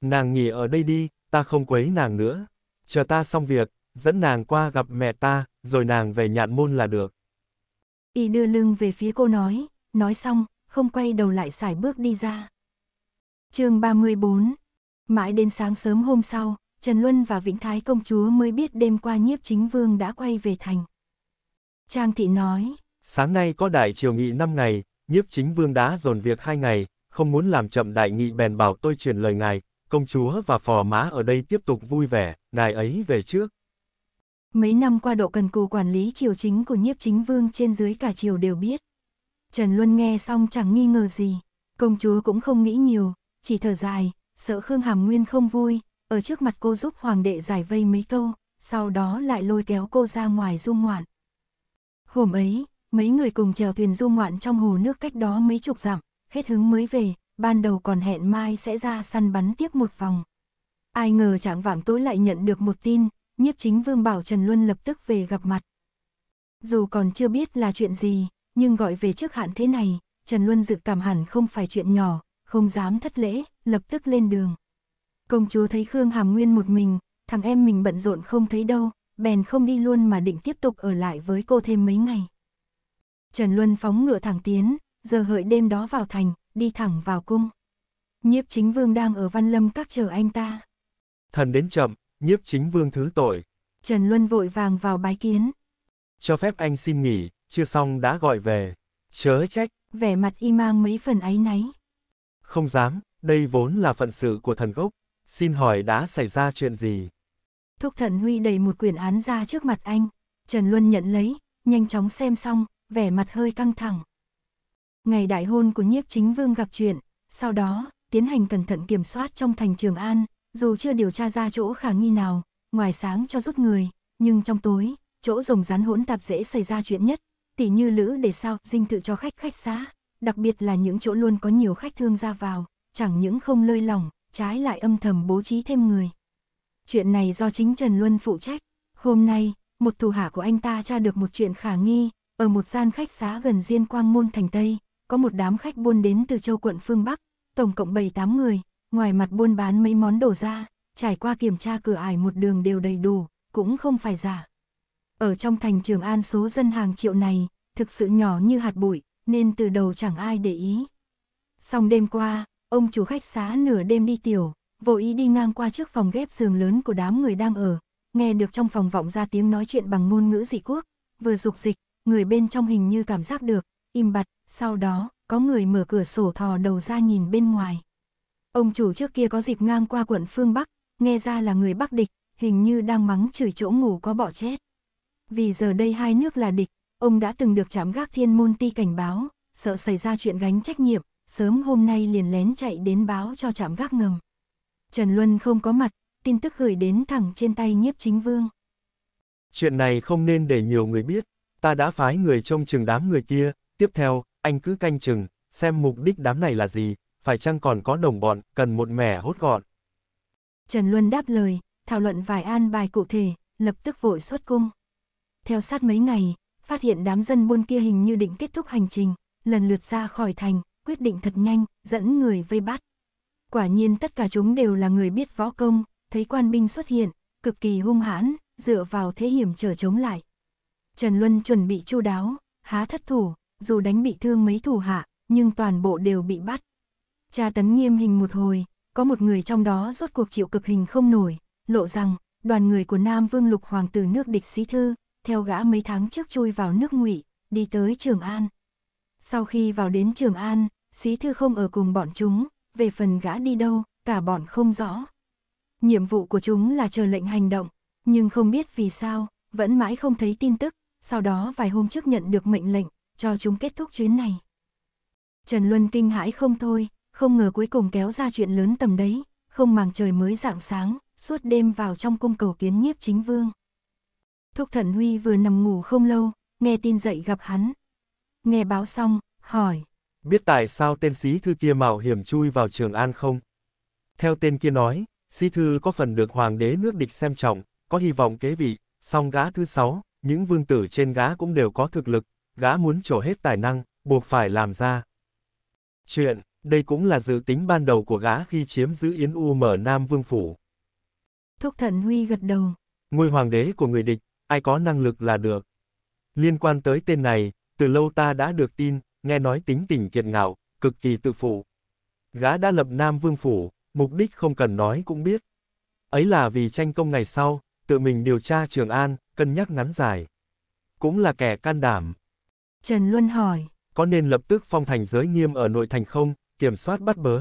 Nàng nghỉ ở đây đi, ta không quấy nàng nữa. Chờ ta xong việc, dẫn nàng qua gặp mẹ ta, rồi nàng về nhạn môn là được. Y đưa lưng về phía cô nói, nói xong, không quay đầu lại xài bước đi ra. chương 34 Mãi đến sáng sớm hôm sau, Trần Luân và Vĩnh Thái công chúa mới biết đêm qua nhiếp chính vương đã quay về thành. Trang thị nói, sáng nay có đại triều nghị 5 ngày, nhiếp chính vương đã dồn việc hai ngày, không muốn làm chậm đại nghị bèn bảo tôi truyền lời ngài, công chúa và phò má ở đây tiếp tục vui vẻ, ngài ấy về trước. Mấy năm qua độ cần cù quản lý triều chính của nhiếp chính vương trên dưới cả triều đều biết. Trần Luân nghe xong chẳng nghi ngờ gì, công chúa cũng không nghĩ nhiều, chỉ thở dài, sợ Khương Hàm Nguyên không vui, ở trước mặt cô giúp hoàng đệ giải vây mấy câu, sau đó lại lôi kéo cô ra ngoài du ngoạn. Hôm ấy, mấy người cùng chèo thuyền du ngoạn trong hồ nước cách đó mấy chục dặm, hết hứng mới về, ban đầu còn hẹn mai sẽ ra săn bắn tiếp một vòng. Ai ngờ chẳng vãng tối lại nhận được một tin, nhiếp chính vương bảo Trần Luân lập tức về gặp mặt. Dù còn chưa biết là chuyện gì, nhưng gọi về trước hạn thế này, Trần Luân dự cảm hẳn không phải chuyện nhỏ, không dám thất lễ, lập tức lên đường. Công chúa thấy Khương Hàm Nguyên một mình, thằng em mình bận rộn không thấy đâu, bèn không đi luôn mà định tiếp tục ở lại với cô thêm mấy ngày. Trần Luân phóng ngựa thẳng tiến, giờ hợi đêm đó vào thành, đi thẳng vào cung. Nhiếp chính vương đang ở văn lâm các chờ anh ta. Thần đến chậm, nhiếp chính vương thứ tội. Trần Luân vội vàng vào bái kiến. Cho phép anh xin nghỉ, chưa xong đã gọi về. Chớ trách. Vẻ mặt y mang mấy phần áy náy. Không dám, đây vốn là phận sự của thần gốc. Xin hỏi đã xảy ra chuyện gì? Thúc Thận huy đầy một quyển án ra trước mặt anh. Trần Luân nhận lấy, nhanh chóng xem xong, vẻ mặt hơi căng thẳng. Ngày đại hôn của nhiếp chính vương gặp chuyện, sau đó, tiến hành cẩn thận kiểm soát trong thành Trường An, dù chưa điều tra ra chỗ khả nghi nào, ngoài sáng cho rút người, nhưng trong tối, chỗ rồng rắn hỗn tạp dễ xảy ra chuyện nhất, tỉ như lữ để sao dinh tự cho khách khách xá, đặc biệt là những chỗ luôn có nhiều khách thương ra vào, chẳng những không lơi lỏng, trái lại âm thầm bố trí thêm người. Chuyện này do chính Trần Luân phụ trách, hôm nay, một thủ hạ của anh ta tra được một chuyện khả nghi, ở một gian khách xá gần Diên Quang Môn Thành Tây, có một đám khách buôn đến từ châu quận phương Bắc, tổng cộng 7-8 người, ngoài mặt buôn bán mấy món đồ ra, trải qua kiểm tra cửa ải một đường đều đầy đủ, cũng không phải giả. Ở trong thành Trường An số dân hàng triệu này, thực sự nhỏ như hạt bụi, nên từ đầu chẳng ai để ý. Xong đêm qua, ông chủ khách xá nửa đêm đi tiểu, vô ý đi ngang qua trước phòng ghép giường lớn của đám người đang ở, nghe được trong phòng vọng ra tiếng nói chuyện bằng ngôn ngữ dị quốc, vừa dục dịch, người bên trong hình như cảm giác được, im bặt, sau đó, có người mở cửa sổ thò đầu ra nhìn bên ngoài. Ông chủ trước kia có dịp ngang qua quận phương Bắc, nghe ra là người Bắc địch, hình như đang mắng chửi chỗ ngủ có bỏ chết. Vì giờ đây hai nước là địch, ông đã từng được chạm gác thiên môn ti cảnh báo, sợ xảy ra chuyện gánh trách nhiệm, sớm hôm nay liền lén chạy đến báo cho chạm gác ngầm. Trần Luân không có mặt, tin tức gửi đến thẳng trên tay nhiếp chính vương. Chuyện này không nên để nhiều người biết, ta đã phái người trông chừng đám người kia, tiếp theo, anh cứ canh chừng, xem mục đích đám này là gì, phải chăng còn có đồng bọn, cần một mẻ hốt gọn. Trần Luân đáp lời, thảo luận vài an bài cụ thể, lập tức vội xuất cung. Theo sát mấy ngày, phát hiện đám dân buôn kia hình như định kết thúc hành trình, lần lượt ra khỏi thành, quyết định thật nhanh, dẫn người vây bắt. Quả nhiên tất cả chúng đều là người biết võ công, thấy quan binh xuất hiện, cực kỳ hung hãn, dựa vào thế hiểm trở chống lại. Trần Luân chuẩn bị chu đáo, há thất thủ, dù đánh bị thương mấy thủ hạ, nhưng toàn bộ đều bị bắt. Cha tấn nghiêm hình một hồi, có một người trong đó rốt cuộc chịu cực hình không nổi, lộ rằng, đoàn người của Nam Vương Lục Hoàng tử nước địch Sĩ Thư, theo gã mấy tháng trước chui vào nước ngụy, đi tới Trường An. Sau khi vào đến Trường An, Sĩ Thư không ở cùng bọn chúng, về phần gã đi đâu, cả bọn không rõ. Nhiệm vụ của chúng là chờ lệnh hành động, nhưng không biết vì sao, vẫn mãi không thấy tin tức, sau đó vài hôm trước nhận được mệnh lệnh, cho chúng kết thúc chuyến này. Trần Luân kinh hãi không thôi, không ngờ cuối cùng kéo ra chuyện lớn tầm đấy, không màng trời mới rạng sáng, suốt đêm vào trong cung cầu kiến nhiếp chính vương. Thúc thần Huy vừa nằm ngủ không lâu, nghe tin dậy gặp hắn. Nghe báo xong, hỏi. Biết tại sao tên sĩ thư kia mạo hiểm chui vào Trường An không? Theo tên kia nói, sĩ thư có phần được hoàng đế nước địch xem trọng, có hy vọng kế vị, song gã thứ sáu, những vương tử trên gã cũng đều có thực lực, gã muốn trổ hết tài năng, buộc phải làm ra. Chuyện, đây cũng là dự tính ban đầu của gã khi chiếm giữ Yến U mở Nam Vương Phủ. Thúc thần Huy gật đầu. Ngôi hoàng đế của người địch, ai có năng lực là được. Liên quan tới tên này, từ lâu ta đã được tin, nghe nói tính tình kiệt ngạo, cực kỳ tự phụ. Gã đã lập Nam Vương Phủ, mục đích không cần nói cũng biết. Ấy là vì tranh công ngày sau, tự mình điều tra Trường An, cân nhắc ngắn dài. Cũng là kẻ can đảm. Trần Luân hỏi. Có nên lập tức phong thành giới nghiêm ở nội thành không, kiểm soát bắt bớ?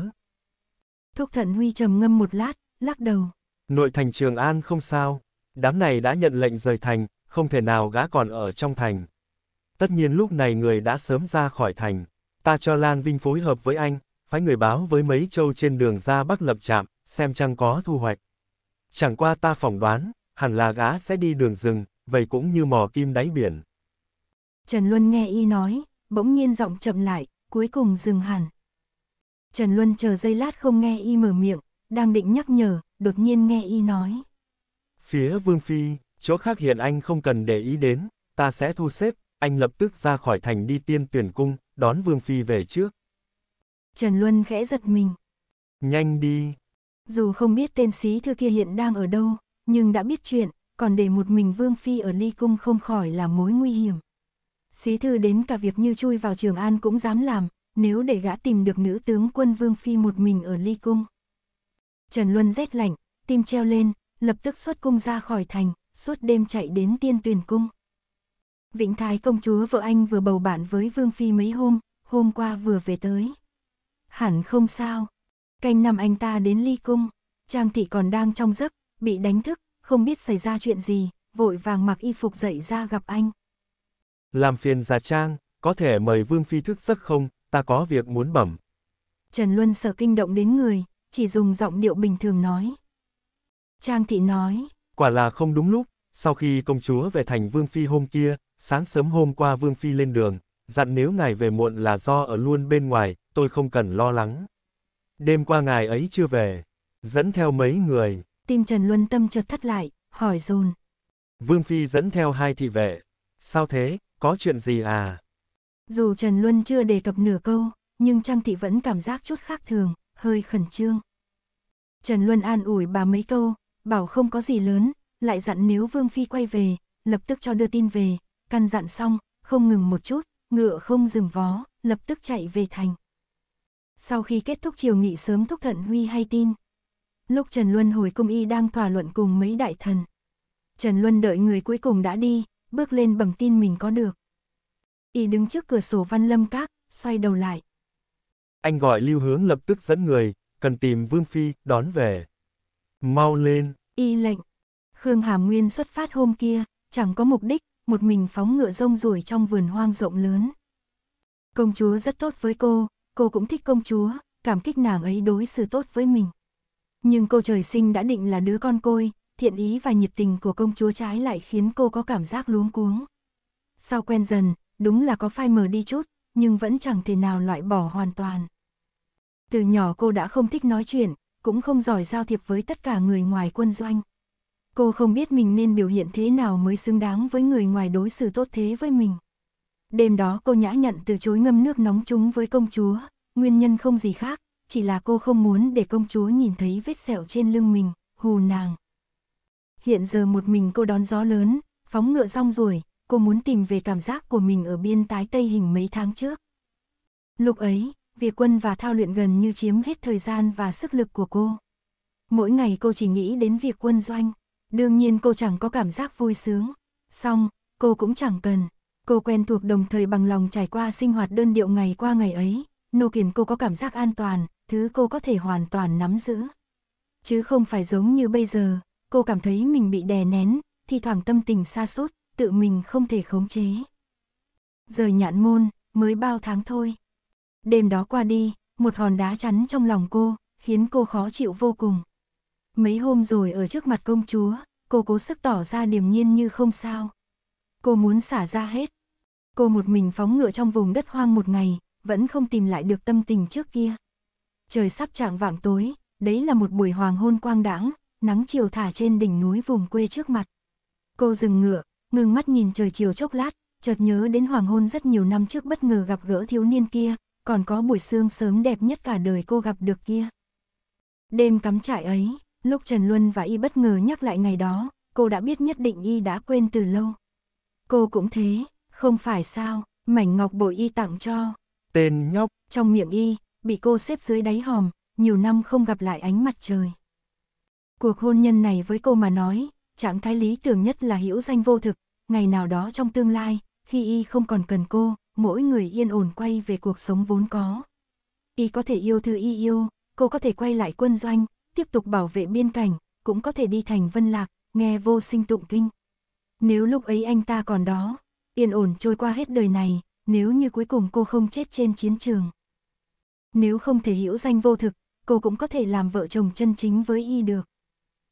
Thúc thận Huy trầm ngâm một lát, lắc đầu. Nội thành Trường An không sao. Đám này đã nhận lệnh rời thành, không thể nào gã còn ở trong thành. Tất nhiên lúc này người đã sớm ra khỏi thành. Ta cho Lan Vinh phối hợp với anh, phái người báo với mấy châu trên đường ra Bắc lập trạm, xem chăng có thu hoạch. Chẳng qua ta phỏng đoán, hẳn là gã sẽ đi đường rừng, vậy cũng như mò kim đáy biển. Trần Luân nghe y nói, bỗng nhiên giọng chậm lại, cuối cùng dừng hẳn. Trần Luân chờ giây lát không nghe y mở miệng, đang định nhắc nhở, đột nhiên nghe y nói. Phía Vương Phi, chỗ khác hiện anh không cần để ý đến, ta sẽ thu xếp, anh lập tức ra khỏi thành đi tiên tuyển cung, đón Vương Phi về trước. Trần Luân khẽ giật mình. Nhanh đi. Dù không biết tên sĩ thư kia hiện đang ở đâu, nhưng đã biết chuyện, còn để một mình Vương Phi ở ly cung không khỏi là mối nguy hiểm. Xí thư đến cả việc như chui vào Trường An cũng dám làm, nếu để gã tìm được nữ tướng quân Vương Phi một mình ở ly cung. Trần Luân rét lạnh, tim treo lên, lập tức xuất cung ra khỏi thành, suốt đêm chạy đến tiên tuyển cung. Vĩnh Thái công chúa vợ anh vừa bầu bạn với Vương Phi mấy hôm, hôm qua vừa về tới. Hẳn không sao. Canh năm anh ta đến ly cung, Trang Thị còn đang trong giấc, bị đánh thức, không biết xảy ra chuyện gì, vội vàng mặc y phục dậy ra gặp anh. Làm phiền giả trang, có thể mời Vương Phi thức giấc không, ta có việc muốn bẩm. Trần Luân sợ kinh động đến người, chỉ dùng giọng điệu bình thường nói. Trang thị nói. Quả là không đúng lúc, sau khi công chúa về thành Vương Phi hôm kia, sáng sớm hôm qua Vương Phi lên đường, dặn nếu ngài về muộn là do ở luôn bên ngoài, tôi không cần lo lắng. Đêm qua ngài ấy chưa về, dẫn theo mấy người, tim Trần Luân Tâm chợt thắt lại, hỏi dồn. Vương Phi dẫn theo hai thị vệ. Sao thế, có chuyện gì à? Dù Trần Luân chưa đề cập nửa câu, nhưng Trang Thị vẫn cảm giác chút khác thường, hơi khẩn trương. Trần Luân an ủi bà mấy câu, bảo không có gì lớn, lại dặn nếu Vương Phi quay về, lập tức cho đưa tin về, căn dặn xong, không ngừng một chút, ngựa không dừng vó, lập tức chạy về thành. Sau khi kết thúc chiều nghị sớm Thúc Thận Huy hay tin, lúc Trần Luân hồi cung y đang thỏa luận cùng mấy đại thần. Trần Luân đợi người cuối cùng đã đi, bước lên bẩm tin mình có được. Y đứng trước cửa sổ văn lâm các, xoay đầu lại. Anh gọi lưu hướng lập tức dẫn người, cần tìm Vương Phi, đón về. Mau lên. Y lệnh. Khương Hàm Nguyên xuất phát hôm kia, chẳng có mục đích, một mình phóng ngựa rông ruổi trong vườn hoang rộng lớn. Công chúa rất tốt với cô, cô cũng thích công chúa, cảm kích nàng ấy đối xử tốt với mình. Nhưng cô trời sinh đã định là đứa con côi, thiện ý và nhiệt tình của công chúa trái lại khiến cô có cảm giác luống cuống. Sau quen dần, đúng là có phai mờ đi chút, nhưng vẫn chẳng thể nào loại bỏ hoàn toàn. Từ nhỏ cô đã không thích nói chuyện, cũng không giỏi giao thiệp với tất cả người ngoài quân doanh. Cô không biết mình nên biểu hiện thế nào mới xứng đáng với người ngoài đối xử tốt thế với mình. Đêm đó cô nhã nhận từ chối ngâm nước nóng chúng với công chúa, nguyên nhân không gì khác, chỉ là cô không muốn để công chúa nhìn thấy vết sẹo trên lưng mình, hù nàng. Hiện giờ một mình cô đón gió lớn, phóng ngựa rong ruổi, cô muốn tìm về cảm giác của mình ở biên tái Tây Hình mấy tháng trước. Lúc ấy, việc quân và thao luyện gần như chiếm hết thời gian và sức lực của cô. Mỗi ngày cô chỉ nghĩ đến việc quân doanh, đương nhiên cô chẳng có cảm giác vui sướng. song cô cũng chẳng cần, cô quen thuộc đồng thời bằng lòng trải qua sinh hoạt đơn điệu ngày qua ngày ấy, nô kiền cô có cảm giác an toàn, thứ cô có thể hoàn toàn nắm giữ. Chứ không phải giống như bây giờ, cô cảm thấy mình bị đè nén, thì thoảng tâm tình xa sút tự mình không thể khống chế. Rời nhạn môn, mới bao tháng thôi. Đêm đó qua đi, một hòn đá chắn trong lòng cô, khiến cô khó chịu vô cùng. Mấy hôm rồi ở trước mặt công chúa, cô cố sức tỏ ra điềm nhiên như không sao. Cô muốn xả ra hết. Cô một mình phóng ngựa trong vùng đất hoang một ngày, vẫn không tìm lại được tâm tình trước kia trời sắp chạng vạng tối, đấy là một buổi hoàng hôn quang đãng, nắng chiều thả trên đỉnh núi vùng quê trước mặt. Cô dừng ngựa, ngừng mắt nhìn trời chiều chốc lát, chợt nhớ đến hoàng hôn rất nhiều năm trước bất ngờ gặp gỡ thiếu niên kia, còn có buổi sương sớm đẹp nhất cả đời cô gặp được kia. Đêm cắm trại ấy, lúc Trần Luân và y bất ngờ nhắc lại ngày đó, cô đã biết nhất định y đã quên từ lâu. Cô cũng thế, không phải sao, mảnh ngọc bội y tặng cho. Tên nhóc. Trong miệng y, bị cô xếp dưới đáy hòm, nhiều năm không gặp lại ánh mặt trời. Cuộc hôn nhân này với cô mà nói, trạng thái lý tưởng nhất là hữu danh vô thực, ngày nào đó trong tương lai, khi y không còn cần cô, mỗi người yên ổn quay về cuộc sống vốn có. Y có thể yêu thư y yêu, cô có thể quay lại quân doanh, tiếp tục bảo vệ biên cảnh, cũng có thể đi thành vân lạc, nghe vô sinh tụng kinh. Nếu lúc ấy anh ta còn đó, yên ổn trôi qua hết đời này, nếu như cuối cùng cô không chết trên chiến trường. Nếu không thể hữu danh vô thực, cô cũng có thể làm vợ chồng chân chính với y được.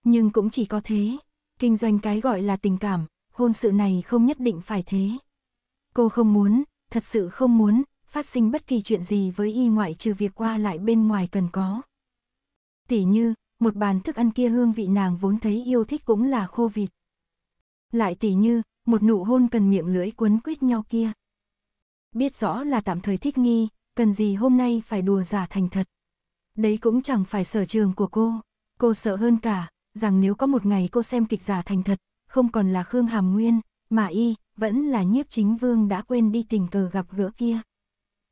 Nhưng cũng chỉ có thế, kinh doanh cái gọi là tình cảm, hôn sự này không nhất định phải thế. Cô không muốn, thật sự không muốn, phát sinh bất kỳ chuyện gì với y ngoại trừ việc qua lại bên ngoài cần có. Tỉ như, một bàn thức ăn kia hương vị nàng vốn thấy yêu thích cũng là khô vịt. Lại tỉ như, một nụ hôn cần miệng lưỡi cuốn quýt nhau kia. Biết rõ là tạm thời thích nghi, cần gì hôm nay phải đùa giả thành thật. Đấy cũng chẳng phải sở trường của cô. Cô sợ hơn cả, rằng nếu có một ngày cô xem kịch giả thành thật, không còn là Khương Hàm Nguyên, mà y, vẫn là nhiếp chính vương đã quên đi tình cờ gặp gỡ kia.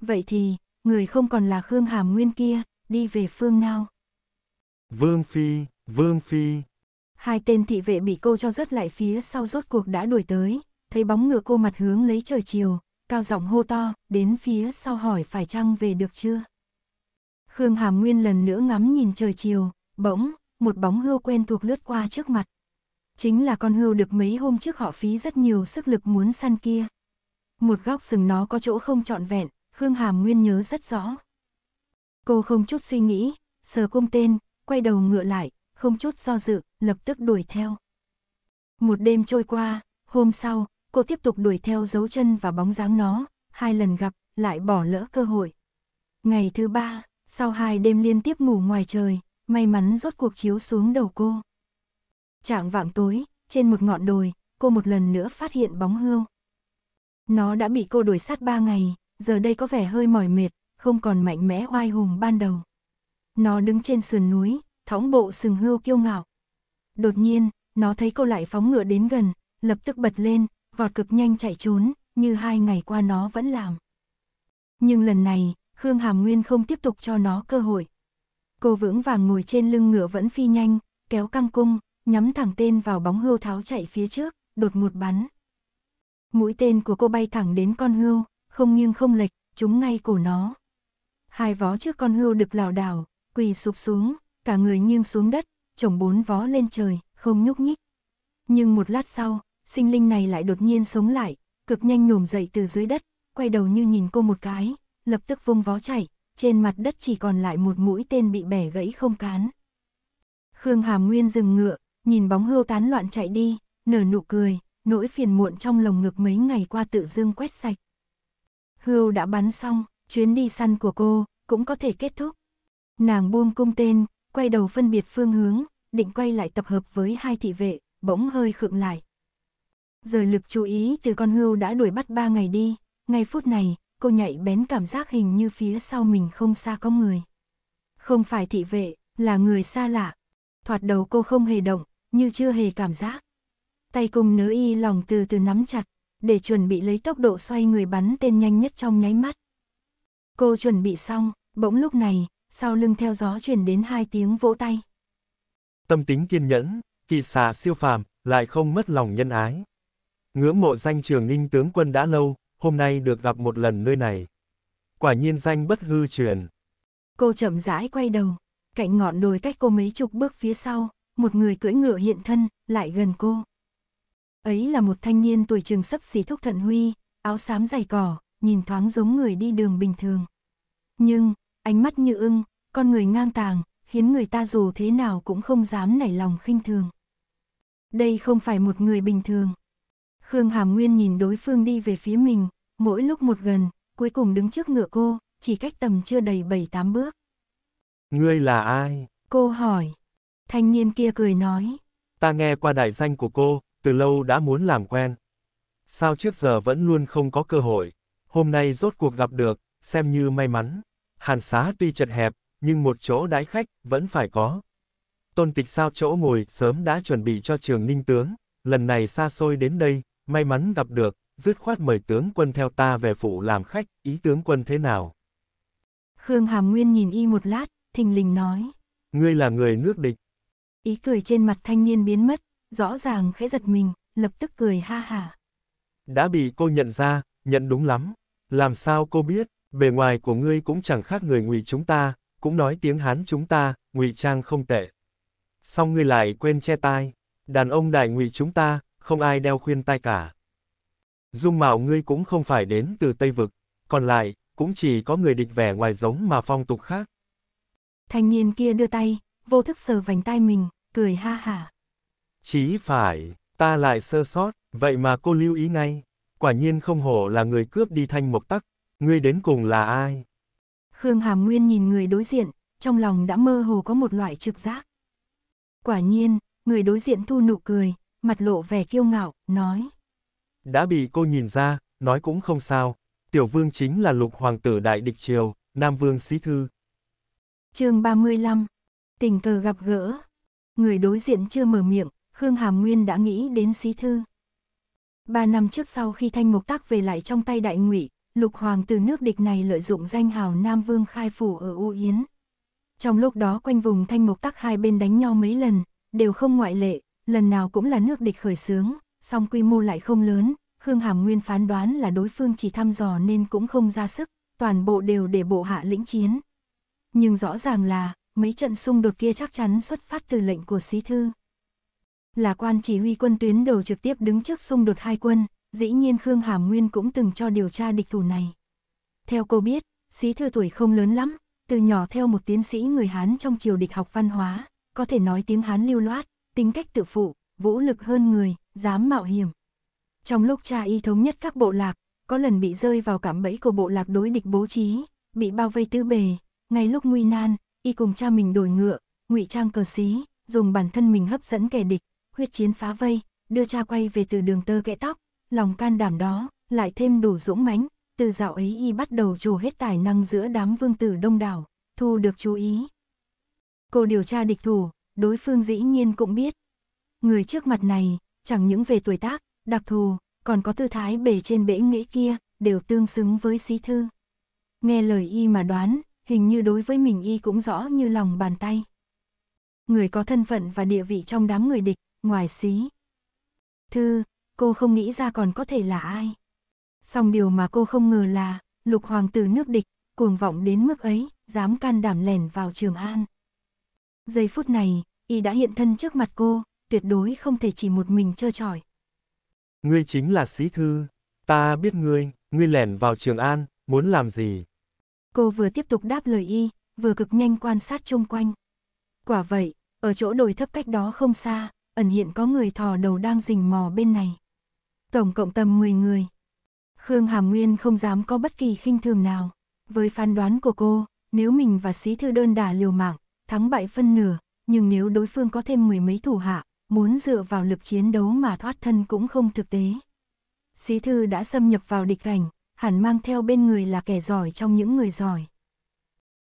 Vậy thì, người không còn là Khương Hàm Nguyên kia, đi về phương nào? Vương Phi, Vương Phi. Hai tên thị vệ bị cô cho rớt lại phía sau rốt cuộc đã đuổi tới, thấy bóng ngựa cô mặt hướng lấy trời chiều, cao giọng hô to, đến phía sau hỏi phải chăng về được chưa. Khương Hàm Nguyên lần nữa ngắm nhìn trời chiều, bỗng, một bóng hươu quen thuộc lướt qua trước mặt. Chính là con hươu được mấy hôm trước họ phí rất nhiều sức lực muốn săn kia. Một góc sừng nó có chỗ không trọn vẹn, Khương Hàm Nguyên nhớ rất rõ. Cô không chút suy nghĩ, sờ cung tên, quay đầu ngựa lại, không chút do dự, lập tức đuổi theo. Một đêm trôi qua, hôm sau, cô tiếp tục đuổi theo dấu chân và bóng dáng nó, hai lần gặp, lại bỏ lỡ cơ hội. Ngày thứ ba, sau hai đêm liên tiếp ngủ ngoài trời, may mắn rốt cuộc chiếu xuống đầu cô. Trạng vạng tối, trên một ngọn đồi, cô một lần nữa phát hiện bóng hươu. Nó đã bị cô đuổi sát ba ngày, giờ đây có vẻ hơi mỏi mệt, không còn mạnh mẽ oai hùng ban đầu. Nó đứng trên sườn núi, thõng bộ sừng hươu kiêu ngạo. Đột nhiên, nó thấy cô lại phóng ngựa đến gần, lập tức bật lên, vọt cực nhanh chạy trốn, như hai ngày qua nó vẫn làm. Nhưng lần này, Khương Hàm Nguyên không tiếp tục cho nó cơ hội. Cô vững vàng ngồi trên lưng ngựa vẫn phi nhanh, kéo căng cung, nhắm thẳng tên vào bóng hươu tháo chạy phía trước, đột ngột bắn. Mũi tên của cô bay thẳng đến con hươu, không nghiêng không lệch, trúng ngay cổ nó. Hai vó trước con hươu đực lảo đảo, quỳ sụp xuống, cả người nghiêng xuống đất, chồng bốn vó lên trời, không nhúc nhích. Nhưng một lát sau, sinh linh này lại đột nhiên sống lại, cực nhanh nhổm dậy từ dưới đất, quay đầu như nhìn cô một cái, lập tức vung vó chạy, trên mặt đất chỉ còn lại một mũi tên bị bẻ gãy không cán. Khương Hàm Nguyên dừng ngựa, nhìn bóng hươu tán loạn chạy đi, nở nụ cười, nỗi phiền muộn trong lồng ngực mấy ngày qua tự dưng quét sạch. Hươu đã bắn xong, chuyến đi săn của cô cũng có thể kết thúc. Nàng buông cung tên, quay đầu phân biệt phương hướng, định quay lại tập hợp với hai thị vệ, bỗng hơi khựng lại, Giờ lực chú ý từ con hươu đã đuổi bắt ba ngày đi, ngay phút này, cô nhạy bén cảm giác hình như phía sau mình không xa có người. Không phải thị vệ, là người xa lạ. Thoạt đầu cô không hề động, như chưa hề cảm giác. Tay cùng nữ y lòng từ từ nắm chặt, để chuẩn bị lấy tốc độ xoay người bắn tên nhanh nhất trong nháy mắt. Cô chuẩn bị xong, bỗng lúc này, sau lưng theo gió truyền đến hai tiếng vỗ tay. Tâm tính kiên nhẫn, kỳ xà siêu phàm, lại không mất lòng nhân ái. Ngưỡng mộ danh trường ninh tướng quân đã lâu, hôm nay được gặp một lần nơi này. Quả nhiên danh bất hư truyền. Cô chậm rãi quay đầu, cạnh ngọn đồi cách cô mấy chục bước phía sau, một người cưỡi ngựa hiện thân, lại gần cô. Ấy là một thanh niên tuổi trường sắp xỉ thúc thận huy, áo xám dày cỏ, nhìn thoáng giống người đi đường bình thường. Nhưng, ánh mắt như ưng, con người ngang tàng, khiến người ta dù thế nào cũng không dám nảy lòng khinh thường. Đây không phải một người bình thường. Khương Hàm Nguyên nhìn đối phương đi về phía mình, mỗi lúc một gần, cuối cùng đứng trước ngựa cô, chỉ cách tầm chưa đầy bảy tám bước. Ngươi là ai? Cô hỏi. Thanh niên kia cười nói. Ta nghe qua đại danh của cô, từ lâu đã muốn làm quen. Sao trước giờ vẫn luôn không có cơ hội? Hôm nay rốt cuộc gặp được, xem như may mắn. Hàn xá tuy chật hẹp, nhưng một chỗ đãi khách vẫn phải có. Tôn tịch sao chỗ ngồi sớm đã chuẩn bị cho trường ninh tướng, lần này xa xôi đến đây, May mắn gặp được, dứt khoát mời tướng quân theo ta về phủ làm khách, ý tướng quân thế nào? Khương Hàm Nguyên nhìn y một lát, thình lình nói. Ngươi là người nước địch. Ý cười trên mặt thanh niên biến mất, rõ ràng khẽ giật mình, lập tức cười ha hả. Đã bị cô nhận ra, nhận đúng lắm. Làm sao cô biết, bề ngoài của ngươi cũng chẳng khác người ngụy chúng ta, cũng nói tiếng Hán chúng ta, ngụy trang không tệ. Xong ngươi lại quên che tai. Đàn ông đại ngụy chúng ta, không ai đeo khuyên tai cả. Dung mạo ngươi cũng không phải đến từ Tây Vực, còn lại, cũng chỉ có người địch vẻ ngoài giống mà phong tục khác. Thanh niên kia đưa tay, vô thức sờ vành tay mình, cười ha hả. Chí phải, ta lại sơ sót, vậy mà cô lưu ý ngay. Quả nhiên không hổ là người cướp đi thanh mộc tắc, ngươi đến cùng là ai? Khương Hàm Nguyên nhìn người đối diện, trong lòng đã mơ hồ có một loại trực giác. Quả nhiên, người đối diện thu nụ cười, mặt lộ vẻ kiêu ngạo, nói. Đã bị cô nhìn ra, nói cũng không sao, tiểu vương chính là lục hoàng tử đại địch triều, nam vương sĩ thư. chương 35, tình cờ gặp gỡ, người đối diện chưa mở miệng, Khương Hàm Nguyên đã nghĩ đến sĩ thư. Ba năm trước sau khi thanh mục tác về lại trong tay đại ngụy, lục hoàng tử nước địch này lợi dụng danh hào Nam Vương khai phủ ở U Yến. Trong lúc đó quanh vùng thanh mục tắc hai bên đánh nhau mấy lần, đều không ngoại lệ, lần nào cũng là nước địch khởi xướng, song quy mô lại không lớn, Khương Hàm Nguyên phán đoán là đối phương chỉ thăm dò nên cũng không ra sức, toàn bộ đều để bộ hạ lĩnh chiến. Nhưng rõ ràng là, mấy trận xung đột kia chắc chắn xuất phát từ lệnh của Sĩ Thư. Là quan chỉ huy quân tuyến đầu trực tiếp đứng trước xung đột hai quân, dĩ nhiên Khương Hàm Nguyên cũng từng cho điều tra địch thủ này. Theo cô biết, Sĩ Thư tuổi không lớn lắm, từ nhỏ theo một tiến sĩ người Hán trong triều địch học văn hóa, có thể nói tiếng Hán lưu loát, tính cách tự phụ, vũ lực hơn người, dám mạo hiểm. Trong lúc cha y thống nhất các bộ lạc, có lần bị rơi vào cảm bẫy của bộ lạc đối địch bố trí, bị bao vây tứ bề, ngay lúc nguy nan, y cùng cha mình đổi ngựa, ngụy trang cờ xí, dùng bản thân mình hấp dẫn kẻ địch, huyết chiến phá vây, đưa cha quay về từ đường tơ kẽ tóc, lòng can đảm đó, lại thêm đủ dũng mãnh, từ dạo ấy y bắt đầu trù hết tài năng giữa đám vương tử đông đảo, thu được chú ý. Cô điều tra địch thủ, đối phương dĩ nhiên cũng biết. Người trước mặt này, chẳng những về tuổi tác, đặc thù, còn có tư thái bề trên bể nghĩa kia, đều tương xứng với sĩ thư. Nghe lời y mà đoán, hình như đối với mình y cũng rõ như lòng bàn tay. Người có thân phận và địa vị trong đám người địch, ngoài xí. Thư, cô không nghĩ ra còn có thể là ai. Song điều mà cô không ngờ là, lục hoàng tử nước địch, cuồng vọng đến mức ấy, dám can đảm lẻn vào Trường An. Giây phút này, y đã hiện thân trước mặt cô, tuyệt đối không thể chỉ một mình trơ trọi. Ngươi chính là sĩ thư, ta biết ngươi, ngươi lẻn vào Trường An, muốn làm gì? Cô vừa tiếp tục đáp lời y, vừa cực nhanh quan sát chung quanh. Quả vậy, ở chỗ đồi thấp cách đó không xa, ẩn hiện có người thò đầu đang rình mò bên này. Tổng cộng tầm 10 người. Khương Hàm Nguyên không dám có bất kỳ khinh thường nào. Với phán đoán của cô, nếu mình và sĩ thư đơn đả liều mạng, thắng bại phân nửa, nhưng nếu đối phương có thêm mười mấy thủ hạ, muốn dựa vào lực chiến đấu mà thoát thân cũng không thực tế. xí thư đã xâm nhập vào địch cảnh, hẳn mang theo bên người là kẻ giỏi trong những người giỏi.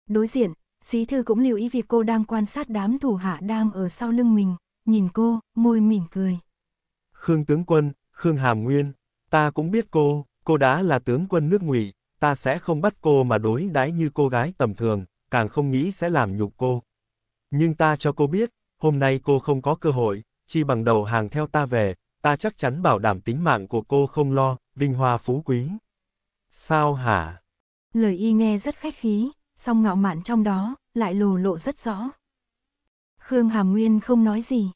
Đối diện, xí thư cũng lưu ý việc cô đang quan sát đám thủ hạ đang ở sau lưng mình, nhìn cô, môi mỉm cười. Khương tướng quân, Khương Hàm Nguyên, ta cũng biết cô, cô đã là tướng quân nước ngụy, ta sẽ không bắt cô mà đối đãi như cô gái tầm thường, càng không nghĩ sẽ làm nhục cô. Nhưng ta cho cô biết, hôm nay cô không có cơ hội, chi bằng đầu hàng theo ta về, ta chắc chắn bảo đảm tính mạng của cô không lo, vinh hoa phú quý. Sao hả? Lời y nghe rất khách khí, song ngạo mạn trong đó, lại lồ lộ rất rõ. Khương Hàm Nguyên không nói gì.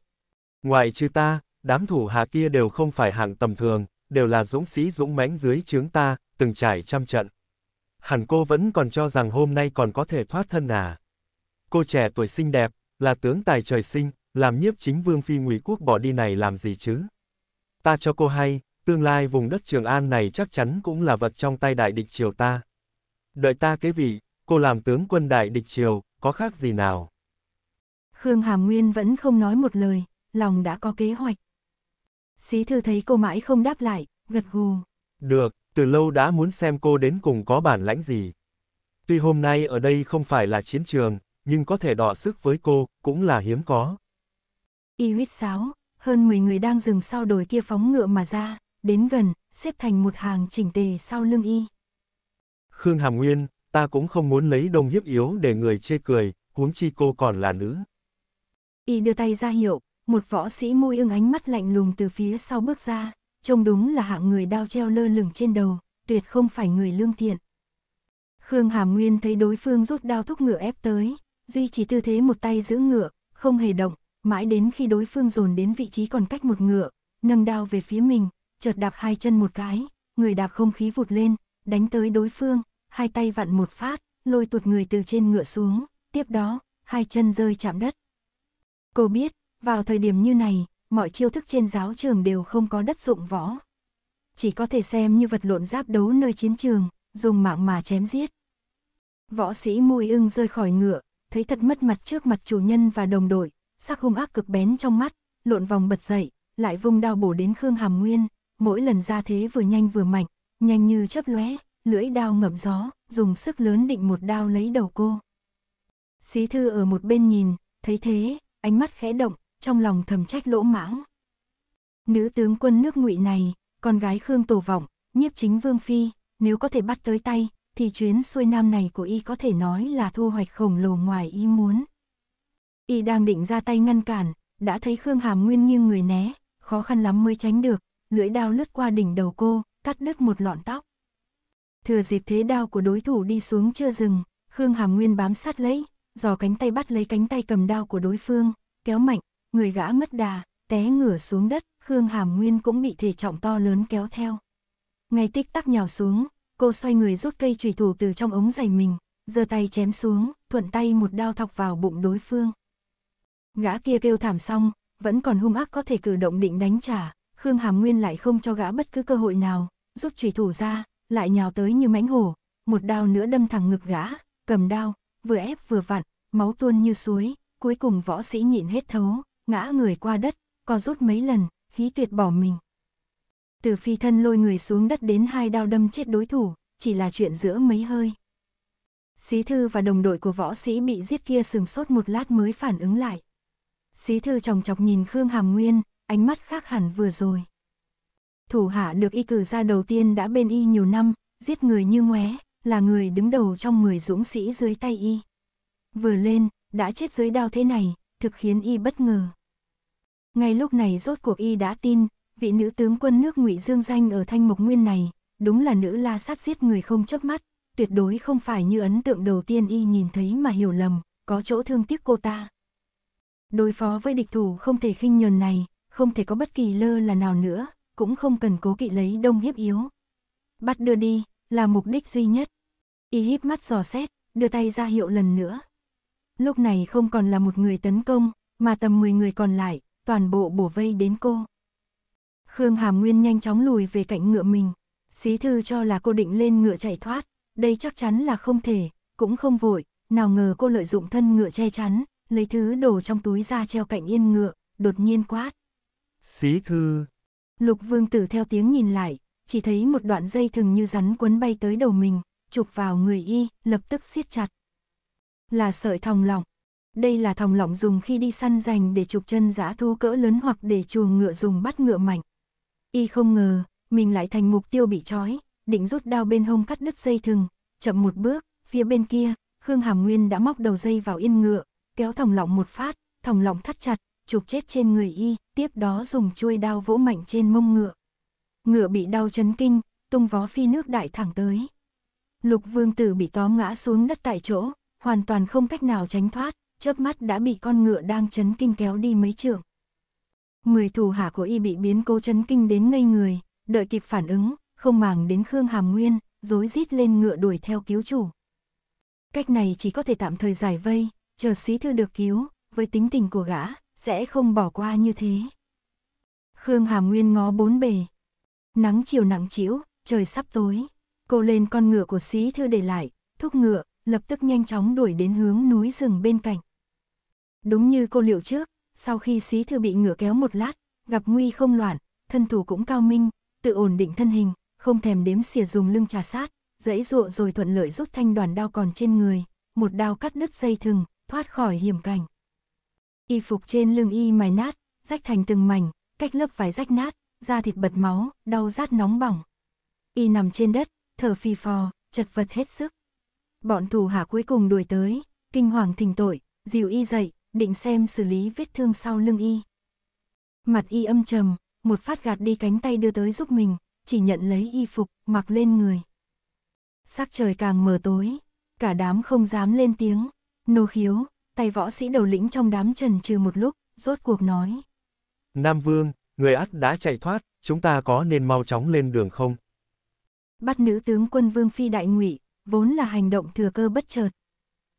Ngoại trừ ta, đám thủ hạ kia đều không phải hạng tầm thường, đều là dũng sĩ dũng mãnh dưới chướng ta, từng trải trăm trận. Hẳn cô vẫn còn cho rằng hôm nay còn có thể thoát thân à? Cô trẻ tuổi xinh đẹp, là tướng tài trời sinh, làm nhiếp chính vương phi ngụy quốc bỏ đi này làm gì chứ? Ta cho cô hay, tương lai vùng đất Trường An này chắc chắn cũng là vật trong tay đại địch triều ta. Đợi ta kế vị, cô làm tướng quân đại địch triều, có khác gì nào? Khương Hàm Nguyên vẫn không nói một lời, lòng đã có kế hoạch. Xí thư thấy cô mãi không đáp lại, gật gù. Được, từ lâu đã muốn xem cô đến cùng có bản lãnh gì. Tuy hôm nay ở đây không phải là chiến trường, nhưng có thể đọ sức với cô, cũng là hiếm có. Y huyết sáo, hơn 10 người đang dừng sau đồi kia phóng ngựa mà ra, đến gần, xếp thành một hàng chỉnh tề sau lưng y. Khương Hàm Nguyên, ta cũng không muốn lấy đồng hiếp yếu để người chê cười, huống chi cô còn là nữ. Y đưa tay ra hiệu, một võ sĩ môi ưng ánh mắt lạnh lùng từ phía sau bước ra, trông đúng là hạng người đao treo lơ lửng trên đầu, tuyệt không phải người lương thiện. Khương Hàm Nguyên thấy đối phương rút đao thúc ngựa ép tới, duy trì tư thế một tay giữ ngựa, không hề động, mãi đến khi đối phương dồn đến vị trí còn cách một ngựa, nâng đao về phía mình, chợt đạp hai chân một cái, người đạp không khí vụt lên, đánh tới đối phương, hai tay vặn một phát, lôi tuột người từ trên ngựa xuống, tiếp đó, hai chân rơi chạm đất. Cô biết, vào thời điểm như này, mọi chiêu thức trên giáo trường đều không có đất dụng võ. Chỉ có thể xem như vật lộn giáp đấu nơi chiến trường, dùng mạng mà chém giết. Võ sĩ mùi ưng rơi khỏi ngựa, thấy thật mất mặt trước mặt chủ nhân và đồng đội, sắc hung ác cực bén trong mắt, lộn vòng bật dậy, lại vung đao bổ đến Khương Hàm Nguyên, mỗi lần ra thế vừa nhanh vừa mạnh, nhanh như chớp lóe, lưỡi đao ngậm gió, dùng sức lớn định một đao lấy đầu cô. Xí thư ở một bên nhìn, thấy thế, ánh mắt khẽ động, trong lòng thầm trách lỗ mãng. Nữ tướng quân nước ngụy này, con gái Khương Tổ Vọng, nhiếp chính Vương Phi, nếu có thể bắt tới tay, thì chuyến xuôi nam này của y có thể nói là thu hoạch khổng lồ ngoài ý muốn. Y đang định ra tay ngăn cản, đã thấy Khương Hàm Nguyên nghiêng người né, khó khăn lắm mới tránh được, lưỡi đao lướt qua đỉnh đầu cô, cắt đứt một lọn tóc. Thừa dịp thế đao của đối thủ đi xuống chưa dừng, Khương Hàm Nguyên bám sát lấy, giò cánh tay bắt lấy cánh tay cầm đao của đối phương, kéo mạnh, người gã mất đà, té ngửa xuống đất, Khương Hàm Nguyên cũng bị thể trọng to lớn kéo theo. Ngay tích tắc nhào xuống, cô xoay người rút cây chùy thủ từ trong ống giày mình, giơ tay chém xuống, thuận tay một đao thọc vào bụng đối phương. Gã kia kêu thảm xong, vẫn còn hung ác có thể cử động định đánh trả, Khương Hàm Nguyên lại không cho gã bất cứ cơ hội nào, rút chùy thủ ra, lại nhào tới như mãnh hổ, một đao nữa đâm thẳng ngực gã, cầm đao, vừa ép vừa vặn, máu tuôn như suối, cuối cùng võ sĩ nhịn hết thấu, ngã người qua đất, co rút mấy lần, khí tuyệt bỏ mình. Từ phi thân lôi người xuống đất đến hai đao đâm chết đối thủ, chỉ là chuyện giữa mấy hơi. Xí thư và đồng đội của võ sĩ bị giết kia sừng sốt một lát mới phản ứng lại. Xí thư chồng chọc nhìn Khương Hàm Nguyên, ánh mắt khác hẳn vừa rồi. Thủ hạ được y cử ra đầu tiên đã bên y nhiều năm, giết người như ngoé, là người đứng đầu trong 10 dũng sĩ dưới tay y. Vừa lên, đã chết dưới đao thế này, thực khiến y bất ngờ. Ngay lúc này rốt cuộc y đã tin, vị nữ tướng quân nước ngụy dương danh ở Thanh Mộc Nguyên này, đúng là nữ la sát giết người không chớp mắt, tuyệt đối không phải như ấn tượng đầu tiên y nhìn thấy mà hiểu lầm, có chỗ thương tiếc cô ta. Đối phó với địch thủ không thể khinh nhờn này, không thể có bất kỳ lơ là nào nữa, cũng không cần cố kỵ lấy đông hiếp yếu. Bắt đưa đi, là mục đích duy nhất. Y híp mắt dò xét, đưa tay ra hiệu lần nữa. Lúc này không còn là một người tấn công, mà tầm 10 người còn lại, toàn bộ bổ vây đến cô. Khương Hàm Nguyên nhanh chóng lùi về cạnh ngựa mình. Xí thư cho là cô định lên ngựa chạy thoát, đây chắc chắn là không thể, cũng không vội, nào ngờ cô lợi dụng thân ngựa che chắn, lấy thứ đồ trong túi ra treo cạnh yên ngựa, đột nhiên quát. Xí thư. Lục vương tử theo tiếng nhìn lại, chỉ thấy một đoạn dây thường như rắn quấn bay tới đầu mình, chụp vào người y, lập tức siết chặt. Là sợi thòng lọng. Đây là thòng lọng dùng khi đi săn dành để chụp chân giã thu cỡ lớn hoặc để chuồng ngựa dùng bắt ngựa mạnh. Y không ngờ, mình lại thành mục tiêu bị trói, định rút đao bên hông cắt đứt dây thừng, chậm một bước, phía bên kia, Khương Hàm Nguyên đã móc đầu dây vào yên ngựa, kéo thòng lọng một phát, thòng lọng thắt chặt, chụp chết trên người y, tiếp đó dùng chuôi đao vỗ mạnh trên mông ngựa. Ngựa bị đau chấn kinh, tung vó phi nước đại thẳng tới. Lục Vương tử bị tóm ngã xuống đất tại chỗ, hoàn toàn không cách nào tránh thoát, chớp mắt đã bị con ngựa đang chấn kinh kéo đi mấy trường mười thủ hạ của y bị biến cố chấn kinh đến ngây người, đợi kịp phản ứng, không màng đến Khương Hàm Nguyên, rối rít lên ngựa đuổi theo cứu chủ. Cách này chỉ có thể tạm thời giải vây, chờ sĩ thư được cứu, với tính tình của gã, sẽ không bỏ qua như thế. Khương Hàm Nguyên ngó bốn bề. Nắng chiều nặng trĩu, trời sắp tối. Cô lên con ngựa của sĩ thư để lại, thúc ngựa, lập tức nhanh chóng đuổi đến hướng núi rừng bên cạnh. Đúng như cô liệu trước, sau khi xí thư bị ngựa kéo một lát, gặp nguy không loạn, thân thủ cũng cao minh, tự ổn định thân hình, không thèm đếm xỉa dùng lưng trà sát, dãy dụa rồi thuận lợi rút thanh đoàn đao còn trên người, một đao cắt đứt dây thừng, thoát khỏi hiểm cảnh. Y phục trên lưng y mài nát, rách thành từng mảnh, cách lớp vải rách nát, da thịt bật máu, đau rát nóng bỏng. Y nằm trên đất, thở phì phò, chật vật hết sức. Bọn thủ hạ cuối cùng đuổi tới, kinh hoàng thỉnh tội, dìu y dậy, định xem xử lý vết thương sau lưng y. Mặt y âm trầm, một phát gạt đi cánh tay đưa tới giúp mình, chỉ nhận lấy y phục, mặc lên người. Sắc trời càng mờ tối, cả đám không dám lên tiếng, nô khiếu, tay võ sĩ đầu lĩnh trong đám trần trừ một lúc, rốt cuộc nói. Nam Vương, người ắt đã chạy thoát, chúng ta có nên mau chóng lên đường không? Bắt nữ tướng quân Vương Phi Đại ngụy vốn là hành động thừa cơ bất chợt.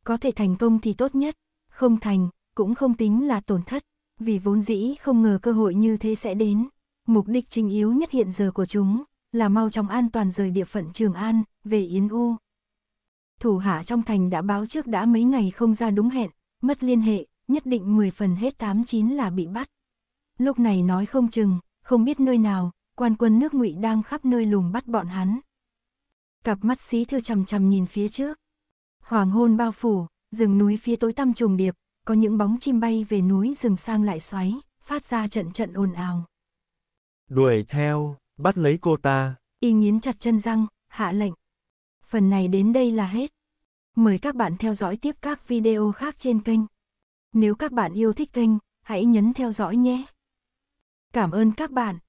Có thể thành công thì tốt nhất, không thành, cũng không tính là tổn thất, vì vốn dĩ không ngờ cơ hội như thế sẽ đến. Mục đích chính yếu nhất hiện giờ của chúng là mau chóng an toàn rời địa phận Trường An, về Yến U. Thủ hạ trong thành đã báo trước đã mấy ngày không ra đúng hẹn, mất liên hệ, nhất định 10 phần hết 89 là bị bắt. Lúc này nói không chừng, không biết nơi nào, quan quân nước ngụy đang khắp nơi lùng bắt bọn hắn. Cặp mắt xí thư chằm chằm nhìn phía trước. Hoàng hôn bao phủ, rừng núi phía tối tăm trùng điệp, có những bóng chim bay về núi rừng sang lại xoáy, phát ra trận trận ồn ào. Đuổi theo, bắt lấy cô ta. Y nghiến chặt chân răng, hạ lệnh. Phần này đến đây là hết. Mời các bạn theo dõi tiếp các video khác trên kênh. Nếu các bạn yêu thích kênh, hãy nhấn theo dõi nhé. Cảm ơn các bạn.